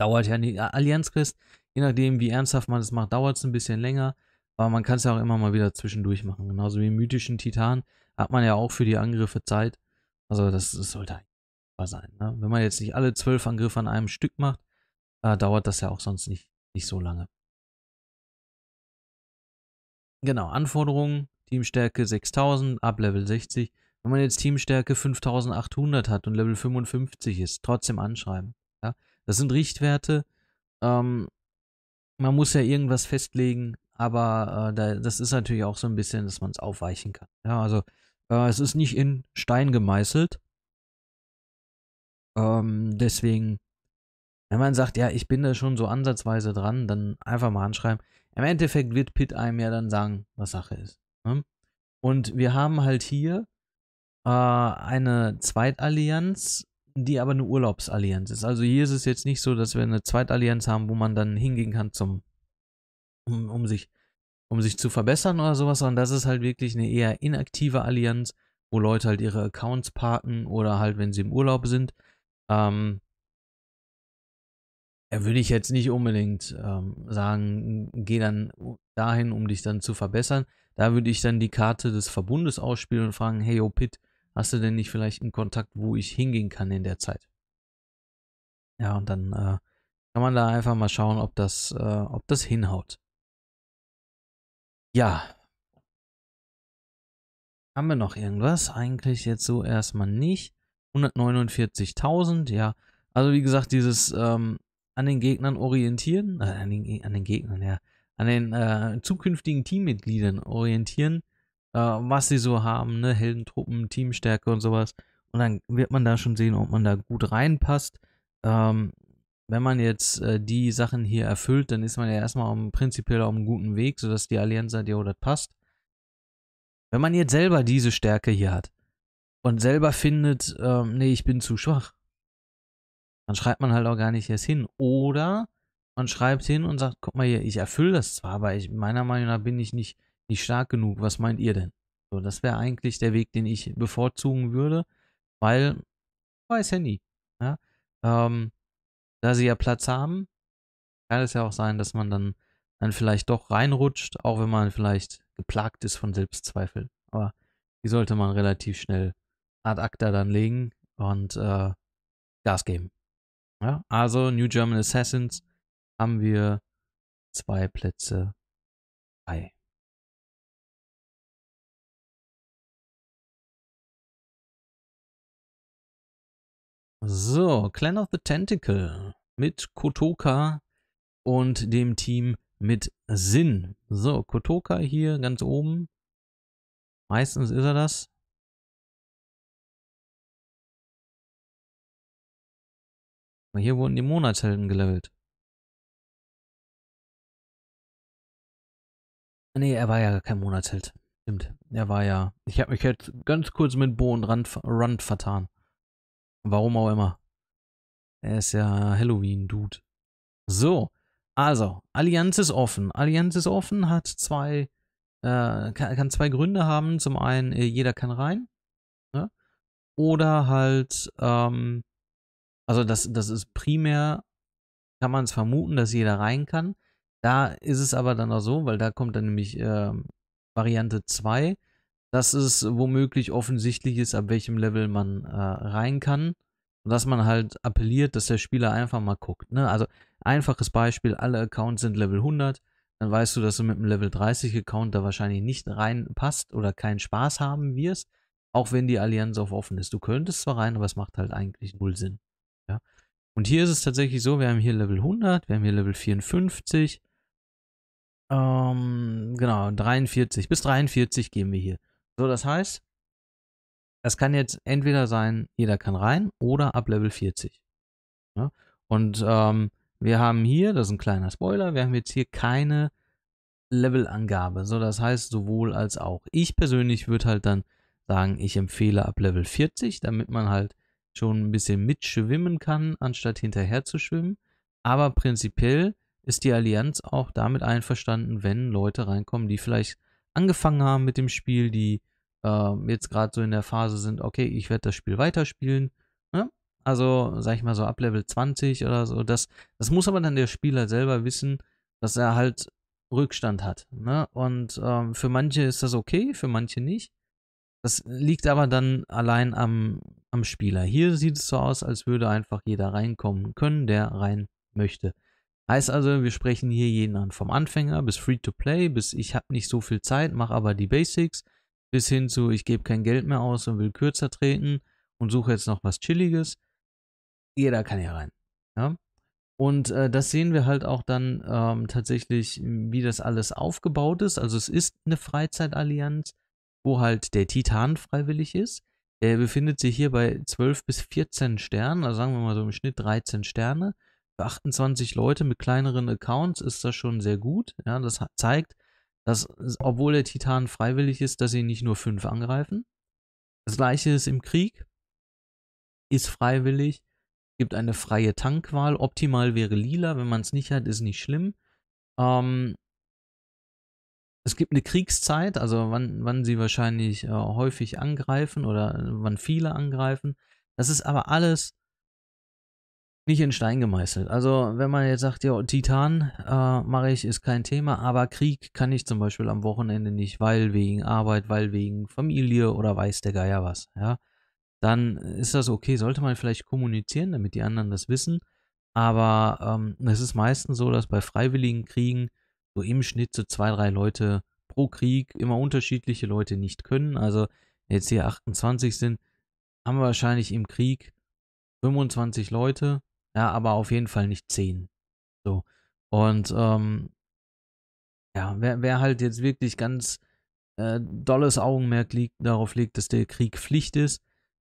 Dauert ja nicht. Allianzquest, je nachdem, wie ernsthaft man das macht, dauert es ein bisschen länger. Aber man kann es ja auch immer mal wieder zwischendurch machen. Genauso wie im mythischen Titan hat man ja auch für die Angriffe Zeit. Also das, das sollte sein. Ne? Wenn man jetzt nicht alle zwölf Angriffe an einem Stück macht, äh, dauert das ja auch sonst nicht, nicht so lange. Genau, Anforderungen, Teamstärke 6000, ab Level 60. Wenn man jetzt Teamstärke 5800 hat und Level 55 ist, trotzdem anschreiben. Ja? Das sind Richtwerte. Ähm, man muss ja irgendwas festlegen, aber äh, da, das ist natürlich auch so ein bisschen, dass man es aufweichen kann. Ja, also äh, es ist nicht in Stein gemeißelt. Ähm, deswegen, wenn man sagt, ja, ich bin da schon so ansatzweise dran, dann einfach mal anschreiben. Im Endeffekt wird Pit einem ja dann sagen, was Sache ist. Ne? Und wir haben halt hier äh, eine Zweitallianz, die aber eine Urlaubsallianz ist. Also hier ist es jetzt nicht so, dass wir eine Zweitallianz haben, wo man dann hingehen kann zum, um, um sich, um sich zu verbessern oder sowas, sondern das ist halt wirklich eine eher inaktive Allianz, wo Leute halt ihre Accounts parken oder halt, wenn sie im Urlaub sind. Ähm, würde ich jetzt nicht unbedingt ähm, sagen, geh dann dahin, um dich dann zu verbessern. Da würde ich dann die Karte des Verbundes ausspielen und fragen, hey, yo, Pitt, Hast du denn nicht vielleicht einen Kontakt, wo ich hingehen kann in der Zeit? Ja, und dann äh, kann man da einfach mal schauen, ob das, äh, ob das hinhaut. Ja. Haben wir noch irgendwas? Eigentlich jetzt so erstmal nicht. 149.000, ja. Also wie gesagt, dieses ähm, an den Gegnern orientieren, äh, an, den, an den Gegnern, ja, an den äh, zukünftigen Teammitgliedern orientieren, was sie so haben, ne, Heldentruppen, Teamstärke und sowas. Und dann wird man da schon sehen, ob man da gut reinpasst. Ähm, wenn man jetzt äh, die Sachen hier erfüllt, dann ist man ja erstmal um, prinzipiell auf einem guten Weg, sodass die Allianz sagt, ja, das passt. Wenn man jetzt selber diese Stärke hier hat und selber findet, ähm, nee, ich bin zu schwach, dann schreibt man halt auch gar nicht erst hin. Oder man schreibt hin und sagt, guck mal hier, ich erfülle das zwar, aber ich, meiner Meinung nach bin ich nicht nicht stark genug. Was meint ihr denn? So, das wäre eigentlich der Weg, den ich bevorzugen würde, weil weiß ja nie. Ja? Ähm, da sie ja Platz haben, kann es ja auch sein, dass man dann, dann vielleicht doch reinrutscht, auch wenn man vielleicht geplagt ist von Selbstzweifel. Aber die sollte man relativ schnell ad acta dann legen und äh, Gas geben. Ja? Also New German Assassins haben wir zwei Plätze frei. So, Clan of the Tentacle mit Kotoka und dem Team mit Sinn. So, Kotoka hier ganz oben. Meistens ist er das. hier wurden die Monatshelden gelevelt. Ne, er war ja kein Monatsheld. Stimmt. Er war ja. Ich habe mich jetzt ganz kurz mit Bo und Rand, Rand vertan. Warum auch immer. Er ist ja Halloween-Dude. So, also, Allianz ist offen. Allianz ist offen, hat zwei, äh, kann, kann, zwei Gründe haben. Zum einen, äh, jeder kann rein. Ne? Oder halt, ähm, also das, das ist primär, kann man es vermuten, dass jeder rein kann. Da ist es aber dann auch so, weil da kommt dann nämlich äh, Variante 2 dass es womöglich offensichtlich ist, ab welchem Level man äh, rein kann. Und dass man halt appelliert, dass der Spieler einfach mal guckt. Ne? Also einfaches Beispiel, alle Accounts sind Level 100. Dann weißt du, dass du mit einem Level 30 Account da wahrscheinlich nicht reinpasst oder keinen Spaß haben wirst, auch wenn die Allianz auf offen ist. Du könntest zwar rein, aber es macht halt eigentlich null Sinn. Ja? Und hier ist es tatsächlich so, wir haben hier Level 100, wir haben hier Level 54, ähm, genau, 43, bis 43 gehen wir hier. So, das heißt, das kann jetzt entweder sein, jeder kann rein oder ab Level 40. Ja? Ne? Und ähm, wir haben hier, das ist ein kleiner Spoiler, wir haben jetzt hier keine Levelangabe. So, das heißt sowohl als auch. Ich persönlich würde halt dann sagen, ich empfehle ab Level 40, damit man halt schon ein bisschen mitschwimmen kann, anstatt hinterher zu schwimmen. Aber prinzipiell ist die Allianz auch damit einverstanden, wenn Leute reinkommen, die vielleicht angefangen haben mit dem Spiel, die ähm, jetzt gerade so in der Phase sind, okay, ich werde das Spiel weiterspielen. Ne? Also, sag ich mal so ab Level 20 oder so. Das, das muss aber dann der Spieler selber wissen, dass er halt Rückstand hat. Ne? Und ähm, für manche ist das okay, für manche nicht. Das liegt aber dann allein am, am Spieler. Hier sieht es so aus, als würde einfach jeder reinkommen können, der rein möchte. Heißt also, wir sprechen hier jeden an, vom Anfänger bis Free-to-Play, bis ich habe nicht so viel Zeit, mache aber die Basics bis hin zu, ich gebe kein Geld mehr aus und will kürzer treten und suche jetzt noch was Chilliges. Jeder kann hier rein. Ja? Und äh, das sehen wir halt auch dann ähm, tatsächlich, wie das alles aufgebaut ist. Also es ist eine Freizeitallianz, wo halt der Titan freiwillig ist. Der befindet sich hier bei 12 bis 14 Sternen, also sagen wir mal so im Schnitt 13 Sterne. Für 28 Leute mit kleineren Accounts ist das schon sehr gut. Ja, das zeigt, dass, obwohl der Titan freiwillig ist, dass sie nicht nur fünf angreifen. Das gleiche ist im Krieg. Ist freiwillig. Gibt eine freie Tankwahl. Optimal wäre lila. Wenn man es nicht hat, ist nicht schlimm. Ähm, es gibt eine Kriegszeit, also wann, wann sie wahrscheinlich äh, häufig angreifen oder äh, wann viele angreifen. Das ist aber alles nicht in Stein gemeißelt. Also wenn man jetzt sagt, ja, Titan äh, mache ich, ist kein Thema, aber Krieg kann ich zum Beispiel am Wochenende nicht, weil wegen Arbeit, weil wegen Familie oder weiß der Geier was, ja, dann ist das okay. Sollte man vielleicht kommunizieren, damit die anderen das wissen. Aber ähm, es ist meistens so, dass bei freiwilligen Kriegen so im Schnitt so zwei, drei Leute pro Krieg immer unterschiedliche Leute nicht können. Also jetzt hier 28 sind, haben wir wahrscheinlich im Krieg 25 Leute ja, aber auf jeden Fall nicht 10. So. Und ähm, ja, wer, wer halt jetzt wirklich ganz äh, dolles Augenmerk liegt, darauf legt, dass der Krieg Pflicht ist,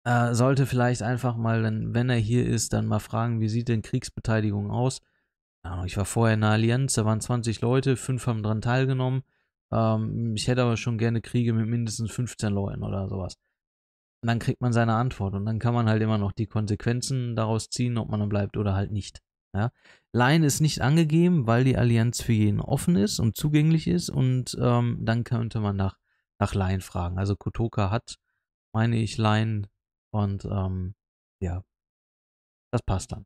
äh, sollte vielleicht einfach mal, dann, wenn er hier ist, dann mal fragen, wie sieht denn Kriegsbeteiligung aus? Ja, ich war vorher in einer Allianz, da waren 20 Leute, 5 haben dran teilgenommen. Ähm, ich hätte aber schon gerne Kriege mit mindestens 15 Leuten oder sowas. Und dann kriegt man seine Antwort und dann kann man halt immer noch die Konsequenzen daraus ziehen, ob man dann bleibt oder halt nicht. Ja? Laien ist nicht angegeben, weil die Allianz für jeden offen ist und zugänglich ist und ähm, dann könnte man nach, nach Laien fragen. Also Kotoka hat, meine ich, Laien und ähm, ja, das passt dann.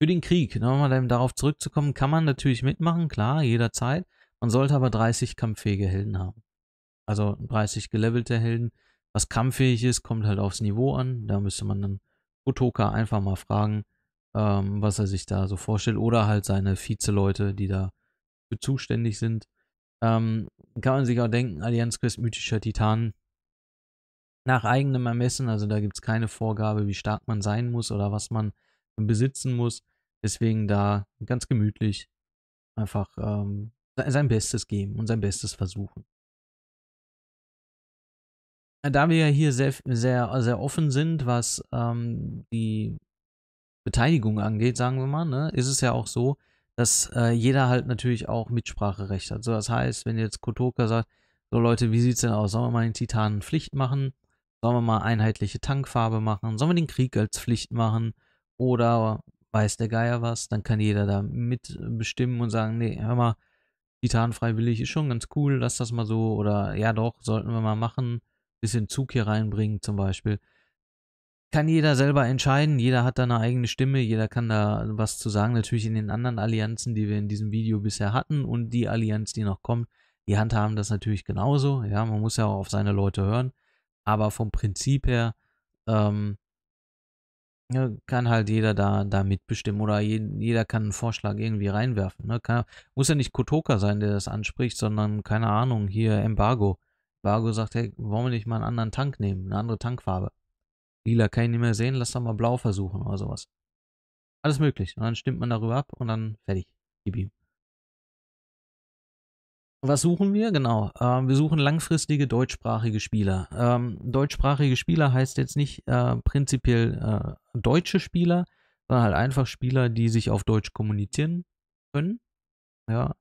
Für den Krieg, nochmal ne, darauf zurückzukommen, kann man natürlich mitmachen, klar, jederzeit. Man sollte aber 30 kampffähige Helden haben. Also 30 gelevelte Helden. Was kampffähig ist, kommt halt aufs Niveau an. Da müsste man dann Otoka einfach mal fragen, ähm, was er sich da so vorstellt. Oder halt seine Vize-Leute, die da für zuständig sind. Ähm, kann man sich auch denken, Allianz Quest mythischer Titan. Nach eigenem Ermessen, also da gibt es keine Vorgabe, wie stark man sein muss oder was man besitzen muss. Deswegen da ganz gemütlich einfach ähm, sein Bestes geben und sein Bestes versuchen. Äh, da wir ja hier sehr, sehr, sehr offen sind, was ähm, die Beteiligung angeht, sagen wir mal, ne, ist es ja auch so, dass äh, jeder halt natürlich auch Mitspracherecht hat. So, das heißt, wenn jetzt Kotoka sagt, so Leute, wie sieht's denn aus? Sollen wir mal den Titanen Pflicht machen? Sollen wir mal einheitliche Tankfarbe machen? Sollen wir den Krieg als Pflicht machen? Oder weiß der Geier was? Dann kann jeder da mitbestimmen und sagen, nee, hör mal, Titan freiwillig ist schon ganz cool, lass das mal so. Oder ja doch, sollten wir mal machen bisschen Zug hier reinbringen zum Beispiel. Kann jeder selber entscheiden, jeder hat da eine eigene Stimme, jeder kann da was zu sagen. Natürlich in den anderen Allianzen, die wir in diesem Video bisher hatten und die Allianz, die noch kommt, die handhaben das natürlich genauso. Ja, man muss ja auch auf seine Leute hören. Aber vom Prinzip her ähm, ne, kann halt jeder da, da mitbestimmen oder je, jeder kann einen Vorschlag irgendwie reinwerfen. Ne? Kann, muss ja nicht Kotoka sein, der das anspricht, sondern keine Ahnung, hier Embargo. Bargo sagt, hey, wollen wir nicht mal einen anderen Tank nehmen, eine andere Tankfarbe? Lila kann ich nicht mehr sehen, lass doch mal blau versuchen oder sowas. Alles möglich. Und dann stimmt man darüber ab und dann fertig. Gib ihm. Was suchen wir? Genau. Ähm, wir suchen langfristige deutschsprachige Spieler. Ähm, deutschsprachige Spieler heißt jetzt nicht äh, prinzipiell äh, deutsche Spieler, sondern halt einfach Spieler, die sich auf Deutsch kommunizieren können. Ja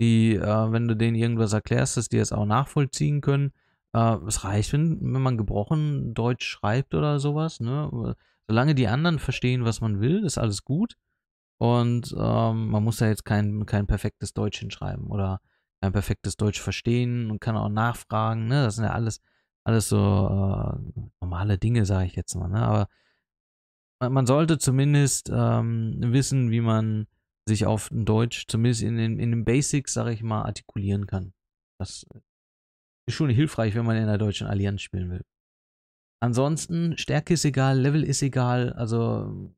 die, äh, wenn du denen irgendwas erklärst, dass die es das auch nachvollziehen können. Äh, es reicht, wenn, wenn man gebrochen Deutsch schreibt oder sowas. Ne? Solange die anderen verstehen, was man will, ist alles gut. Und ähm, man muss da jetzt kein, kein perfektes Deutsch hinschreiben oder kein perfektes Deutsch verstehen und kann auch nachfragen. Ne? Das sind ja alles, alles so äh, normale Dinge, sage ich jetzt mal. Ne? Aber man, sollte zumindest ähm, wissen, wie man sich auf Deutsch, zumindest in den, in den Basics, sage ich mal, artikulieren kann. Das ist schon hilfreich, wenn man in der deutschen Allianz spielen will. Ansonsten, Stärke ist egal, Level ist egal, also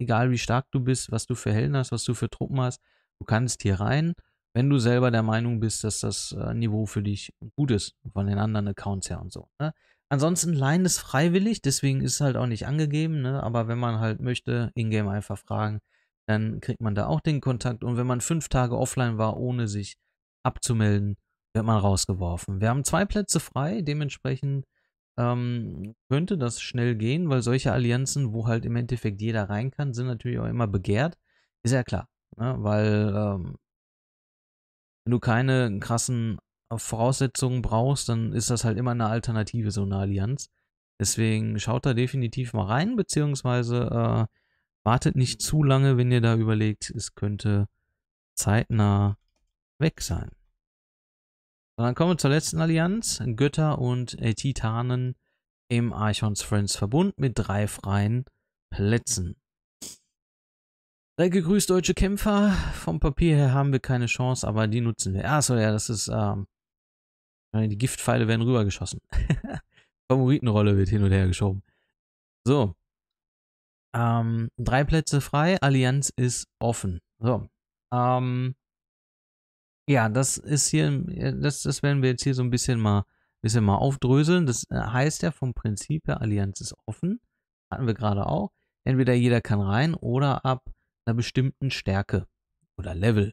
egal wie stark du bist, was du für Helden hast, was du für Truppen hast, du kannst hier rein, wenn du selber der Meinung bist, dass das äh, Niveau für dich gut ist, von den anderen Accounts her und so. Ne? Ansonsten, Line ist freiwillig, deswegen ist es halt auch nicht angegeben, ne? aber wenn man halt möchte, in-game einfach fragen, dann kriegt man da auch den Kontakt. Und wenn man fünf Tage offline war, ohne sich abzumelden, wird man rausgeworfen. Wir haben zwei Plätze frei, dementsprechend ähm, könnte das schnell gehen, weil solche Allianzen, wo halt im Endeffekt jeder rein kann, sind natürlich auch immer begehrt. Ist ja klar, ne? weil ähm, wenn du keine krassen Voraussetzungen brauchst, dann ist das halt immer eine Alternative, so eine Allianz. Deswegen schaut da definitiv mal rein, beziehungsweise äh, Wartet nicht zu lange, wenn ihr da überlegt, es könnte zeitnah weg sein. Und dann kommen wir zur letzten Allianz. Götter und äh, Titanen im Archons Friends Verbund mit drei freien Plätzen. Sei gegrüßt, deutsche Kämpfer. Vom Papier her haben wir keine Chance, aber die nutzen wir. Achso, ja, das ist, ähm, die Giftpfeile werden rübergeschossen. Favoritenrolle wird hin und her geschoben. So, ähm, drei Plätze frei, Allianz ist offen. So. Ähm, ja, das ist hier, äh, das, das werden wir jetzt hier so ein bisschen mal, bisschen mal aufdröseln. Das äh, heißt ja vom Prinzip her, Allianz ist offen. Hatten wir gerade auch. Entweder jeder kann rein oder ab einer bestimmten Stärke oder Level.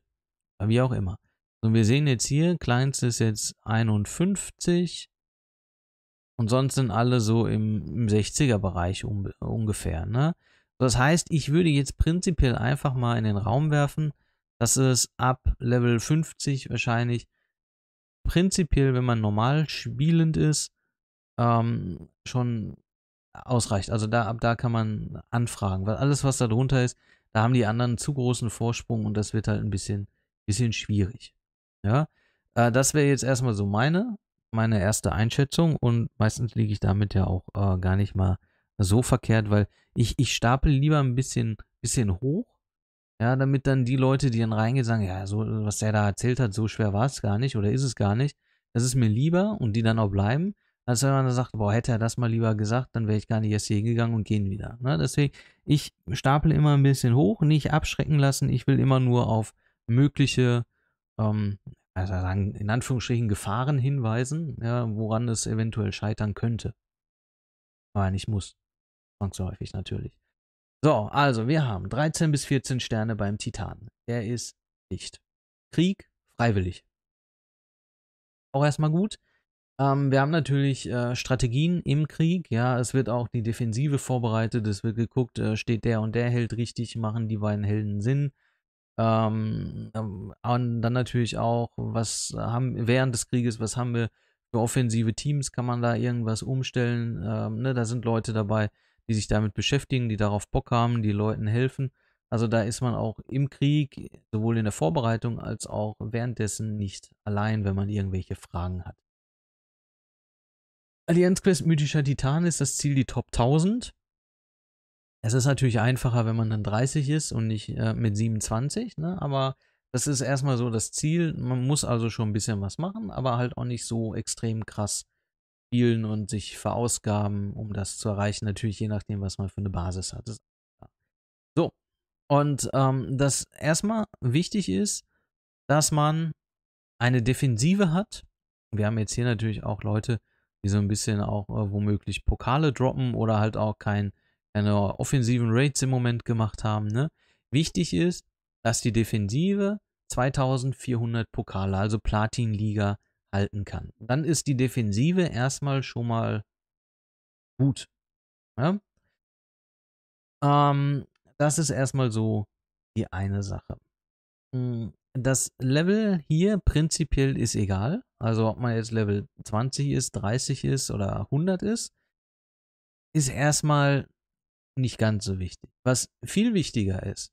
wie auch immer. So, wir sehen jetzt hier, kleinste ist jetzt 51. Und sonst sind alle so im, im 60er-Bereich um, ungefähr. Ne? Das heißt, ich würde jetzt prinzipiell einfach mal in den Raum werfen, dass es ab Level 50 wahrscheinlich prinzipiell, wenn man normal spielend ist, ähm, schon ausreicht. Also da, ab da kann man anfragen, weil alles, was da drunter ist, da haben die anderen zu großen Vorsprung und das wird halt ein bisschen, bisschen schwierig. Ja, äh, das wäre jetzt erstmal so meine, meine erste Einschätzung und meistens liege ich damit ja auch äh, gar nicht mal so verkehrt, weil ich, ich stapel lieber ein bisschen, bisschen hoch, ja, damit dann die Leute, die dann reingehen, sagen, ja, so, was der da erzählt hat, so schwer war es gar nicht oder ist es gar nicht. Das ist mir lieber und die dann auch bleiben, als wenn man dann sagt, boah, hätte er das mal lieber gesagt, dann wäre ich gar nicht erst hier hingegangen und gehen wieder. Ne? Deswegen, ich stapel immer ein bisschen hoch, nicht abschrecken lassen. Ich will immer nur auf mögliche, ähm, also sagen, in Anführungsstrichen Gefahren hinweisen, ja, woran es eventuell scheitern könnte. Aber nicht muss zwangsläufig natürlich. So, also wir haben 13 bis 14 Sterne beim Titan. Der ist Licht. Krieg, freiwillig. Auch erstmal gut. Ähm, wir haben natürlich äh, Strategien im Krieg. Ja, es wird auch die Defensive vorbereitet. Es wird geguckt, äh, steht der und der Held richtig, machen die beiden Helden Sinn. Ähm, und ähm, dann natürlich auch, was haben während des Krieges, was haben wir für offensive Teams? Kann man da irgendwas umstellen? Ähm, ne, da sind Leute dabei, die sich damit beschäftigen, die darauf Bock haben, die Leuten helfen. Also da ist man auch im Krieg, sowohl in der Vorbereitung als auch währenddessen nicht allein, wenn man irgendwelche Fragen hat. Allianz-Quest Mythischer Titan ist das Ziel die Top 1000. Es ist natürlich einfacher, wenn man dann 30 ist und nicht äh, mit 27, ne? aber das ist erstmal so das Ziel. Man muss also schon ein bisschen was machen, aber halt auch nicht so extrem krass spielen und sich verausgaben, um das zu erreichen. Natürlich je nachdem, was man für eine Basis hat. So. Und ähm, das erstmal wichtig ist, dass man eine Defensive hat. Wir haben jetzt hier natürlich auch Leute, die so ein bisschen auch äh, womöglich Pokale droppen oder halt auch kein, keine offensiven Raids im Moment gemacht haben. Ne? Wichtig ist, dass die Defensive 2400 Pokale, also Platin-Liga, halten kann. Dann ist die Defensive erstmal schon mal gut. Ja? Ne? Ähm, das ist erstmal so die eine Sache. Hm, das Level hier prinzipiell ist egal. Also ob man jetzt Level 20 ist, 30 ist oder 100 ist, ist erstmal nicht ganz so wichtig. Was viel wichtiger ist,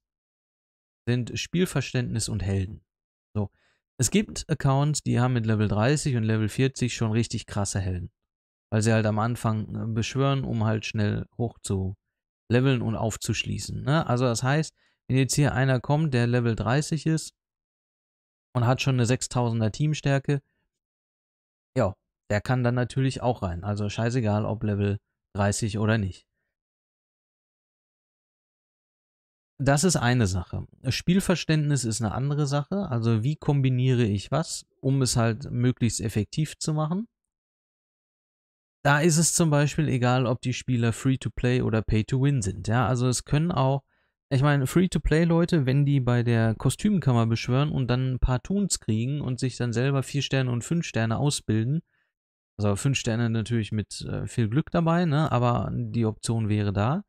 sind Spielverständnis und Helden. Es gibt Accounts, die haben mit Level 30 und Level 40 schon richtig krasse Helden. Weil sie halt am Anfang äh, beschwören, um halt schnell hoch zu leveln und aufzuschließen. Ne? Also das heißt, wenn jetzt hier einer kommt, der Level 30 ist und hat schon eine 6000er Teamstärke, ja, der kann dann natürlich auch rein. Also scheißegal, ob Level 30 oder nicht. das ist eine Sache. Spielverständnis ist eine andere Sache. Also wie kombiniere ich was, um es halt möglichst effektiv zu machen. Da ist es zum Beispiel egal, ob die Spieler Free-to-Play oder Pay-to-Win sind. Ja, also es können auch, ich meine, Free-to-Play-Leute, wenn die bei der Kostümkammer beschwören und dann ein paar Toons kriegen und sich dann selber vier Sterne und fünf Sterne ausbilden, also fünf Sterne natürlich mit äh, viel Glück dabei, ne? aber die Option wäre da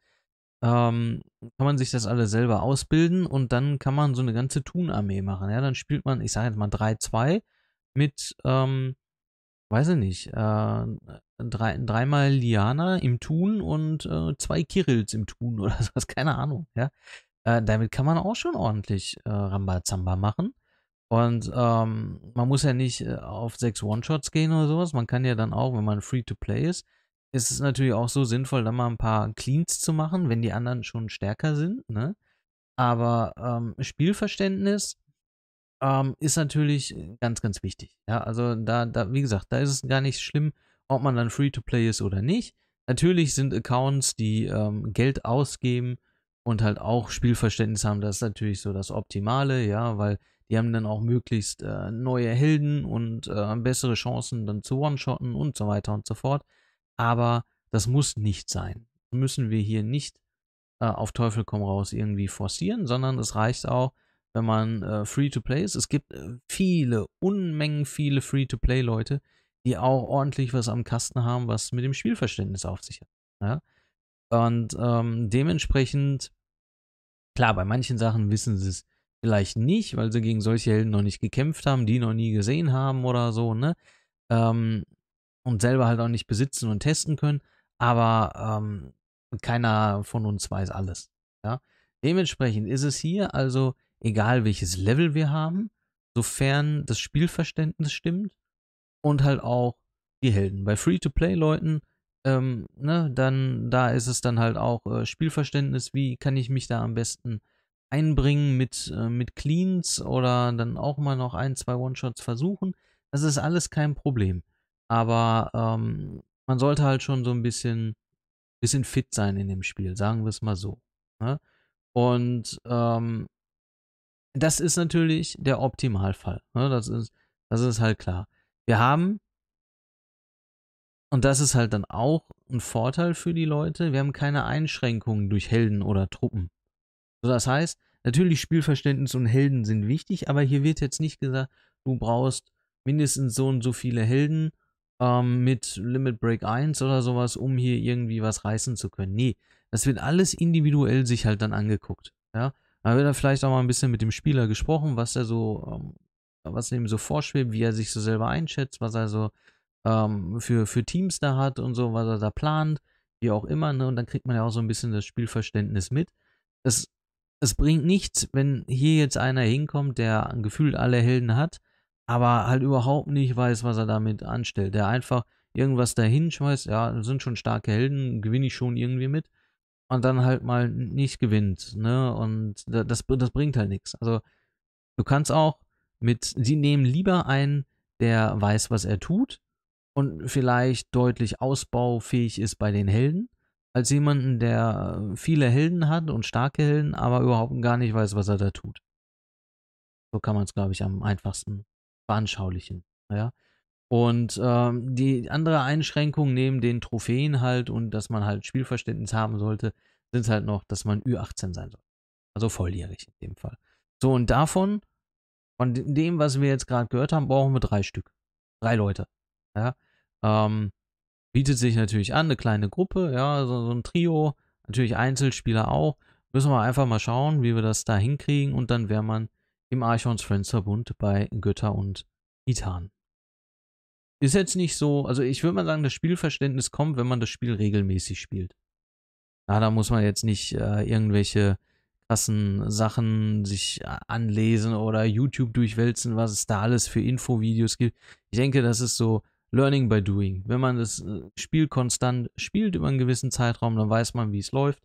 ähm, kann man sich das alle selber ausbilden und dann kann man so eine ganze Thun-Armee machen. Ja, dann spielt man, ich sage jetzt mal 3-2 mit, ähm, weiß ich nicht, äh, drei, dreimal Liana im Thun und äh, zwei Kirills im Thun oder sowas, keine Ahnung. Ja, äh, damit kann man auch schon ordentlich äh, Rambazamba machen. Und ähm, man muss ja nicht äh, auf sechs One-Shots gehen oder sowas. Man kann ja dann auch, wenn man Free-to-Play ist, ist es natürlich auch so sinnvoll, da mal ein paar Cleans zu machen, wenn die anderen schon stärker sind. Ne? Aber ähm, Spielverständnis ähm, ist natürlich äh, ganz, ganz wichtig. Ja, also da, da, wie gesagt, da ist es gar nicht schlimm, ob man dann Free-to-Play ist oder nicht. Natürlich sind Accounts, die ähm, Geld ausgeben und halt auch Spielverständnis haben, das ist natürlich so das Optimale, ja, weil die haben dann auch möglichst äh, neue Helden und äh, bessere Chancen dann zu One-Shotten und so weiter und so fort aber das muss nicht sein. Müssen wir hier nicht äh, auf Teufel komm raus irgendwie forcieren, sondern es reicht auch, wenn man äh, Free-to-Play ist. Es gibt äh, viele, Unmengen viele Free-to-Play-Leute, die auch ordentlich was am Kasten haben, was mit dem Spielverständnis auf sich hat. Ja? Und ähm, dementsprechend, klar, bei manchen Sachen wissen sie es vielleicht nicht, weil sie gegen solche Helden noch nicht gekämpft haben, die noch nie gesehen haben oder so, ne? Ähm, und selber halt auch nicht besitzen und testen können, aber ähm, keiner von uns weiß alles. Ja? Dementsprechend ist es hier also egal, welches Level wir haben, sofern das Spielverständnis stimmt und halt auch die Helden. Bei Free-to-Play-Leuten, ähm, ne, dann, da ist es dann halt auch äh, Spielverständnis, wie kann ich mich da am besten einbringen mit, äh, mit Cleans oder dann auch mal noch ein, zwei One-Shots versuchen. Das ist alles kein Problem. Aber ähm, man sollte halt schon so ein bisschen, bisschen fit sein in dem Spiel, sagen wir es mal so. Ne? Und ähm, das ist natürlich der Optimalfall. Ne? Das, ist, das ist halt klar. Wir haben, und das ist halt dann auch ein Vorteil für die Leute, wir haben keine Einschränkungen durch Helden oder Truppen. So, das heißt, natürlich Spielverständnis und Helden sind wichtig, aber hier wird jetzt nicht gesagt, du brauchst mindestens so und so viele Helden ähm, mit Limit Break 1 oder sowas, um hier irgendwie was reißen zu können. Nee, das wird alles individuell sich halt dann angeguckt. Ja, da wird dann vielleicht auch mal ein bisschen mit dem Spieler gesprochen, was er so, ähm, was ihm so vorschwebt, wie er sich so selber einschätzt, was er so ähm, für, für Teams da hat und so, was er da plant, wie auch immer. Ne? Und dann kriegt man ja auch so ein bisschen das Spielverständnis mit. Es, es bringt nichts, wenn hier jetzt einer hinkommt, der gefühlt alle Helden hat aber halt überhaupt nicht weiß, was er damit anstellt. Der einfach irgendwas dahin schmeißt, ja, sind schon starke Helden, gewinne ich schon irgendwie mit. Und dann halt mal nicht gewinnt, ne? Und das, das bringt halt nichts. Also, du kannst auch mit, sie nehmen lieber einen, der weiß, was er tut und vielleicht deutlich ausbaufähig ist bei den Helden, als jemanden, der viele Helden hat und starke Helden, aber überhaupt gar nicht weiß, was er da tut. So kann man es, glaube ich, am einfachsten veranschaulichen. Ja? Und ähm, die andere Einschränkung neben den Trophäen halt und dass man halt Spielverständnis haben sollte, sind halt noch, dass man Ü18 sein soll. Also volljährig in dem Fall. So, und davon, von dem, was wir jetzt gerade gehört haben, brauchen wir drei Stück. Drei Leute. Ja? Ähm, bietet sich natürlich an, eine kleine Gruppe, ja, so, so ein Trio, natürlich Einzelspieler auch. Müssen wir einfach mal schauen, wie wir das da hinkriegen und dann wäre man im Archons Friends-Verbund bei Götter und Titan. Ist jetzt nicht so, also ich würde mal sagen, das Spielverständnis kommt, wenn man das Spiel regelmäßig spielt. Ja, da muss man jetzt nicht äh, irgendwelche krassen Sachen sich äh, anlesen oder YouTube durchwälzen, was es da alles für Infovideos gibt. Ich denke, das ist so Learning by Doing. Wenn man das äh, Spiel konstant spielt über einen gewissen Zeitraum, dann weiß man, wie es läuft.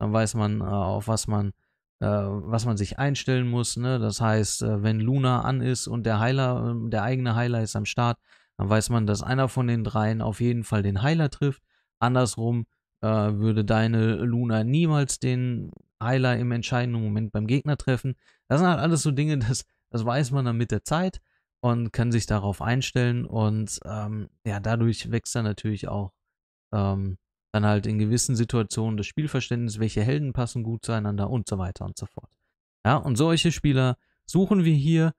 Dann weiß man, äh, auf was man äh, was man sich einstellen muss. Ne? Das heißt, äh, wenn Luna an ist und der Heiler, äh, der eigene Heiler ist am Start, dann weiß man, dass einer von den dreien auf jeden Fall den Heiler trifft. Andersrum äh, würde deine Luna niemals den Heiler im entscheidenden Moment beim Gegner treffen. Das sind halt alles so Dinge, das, das weiß man dann mit der Zeit und kann sich darauf einstellen. Und ähm, ja, dadurch wächst dann natürlich auch ähm, dann halt in gewissen Situationen das Spielverständnis, welche Helden passen gut zueinander und so weiter und so fort. Ja, und solche Spieler suchen wir hier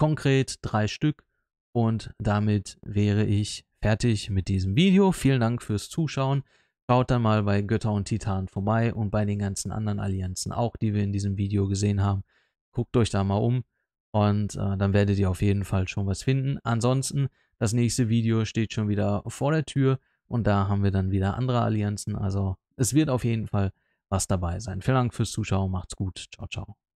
konkret drei Stück und damit wäre ich fertig mit diesem Video. Vielen Dank fürs Zuschauen. Schaut dann mal bei Götter und Titanen vorbei und bei den ganzen anderen Allianzen auch, die wir in diesem Video gesehen haben. Guckt euch da mal um und äh, dann werdet ihr auf jeden Fall schon was finden. Ansonsten, das nächste Video steht schon wieder vor der Tür. Und da haben wir dann wieder andere Allianzen. Also es wird auf jeden Fall was dabei sein. Vielen Dank fürs Zuschauen. Macht's gut. Ciao, ciao.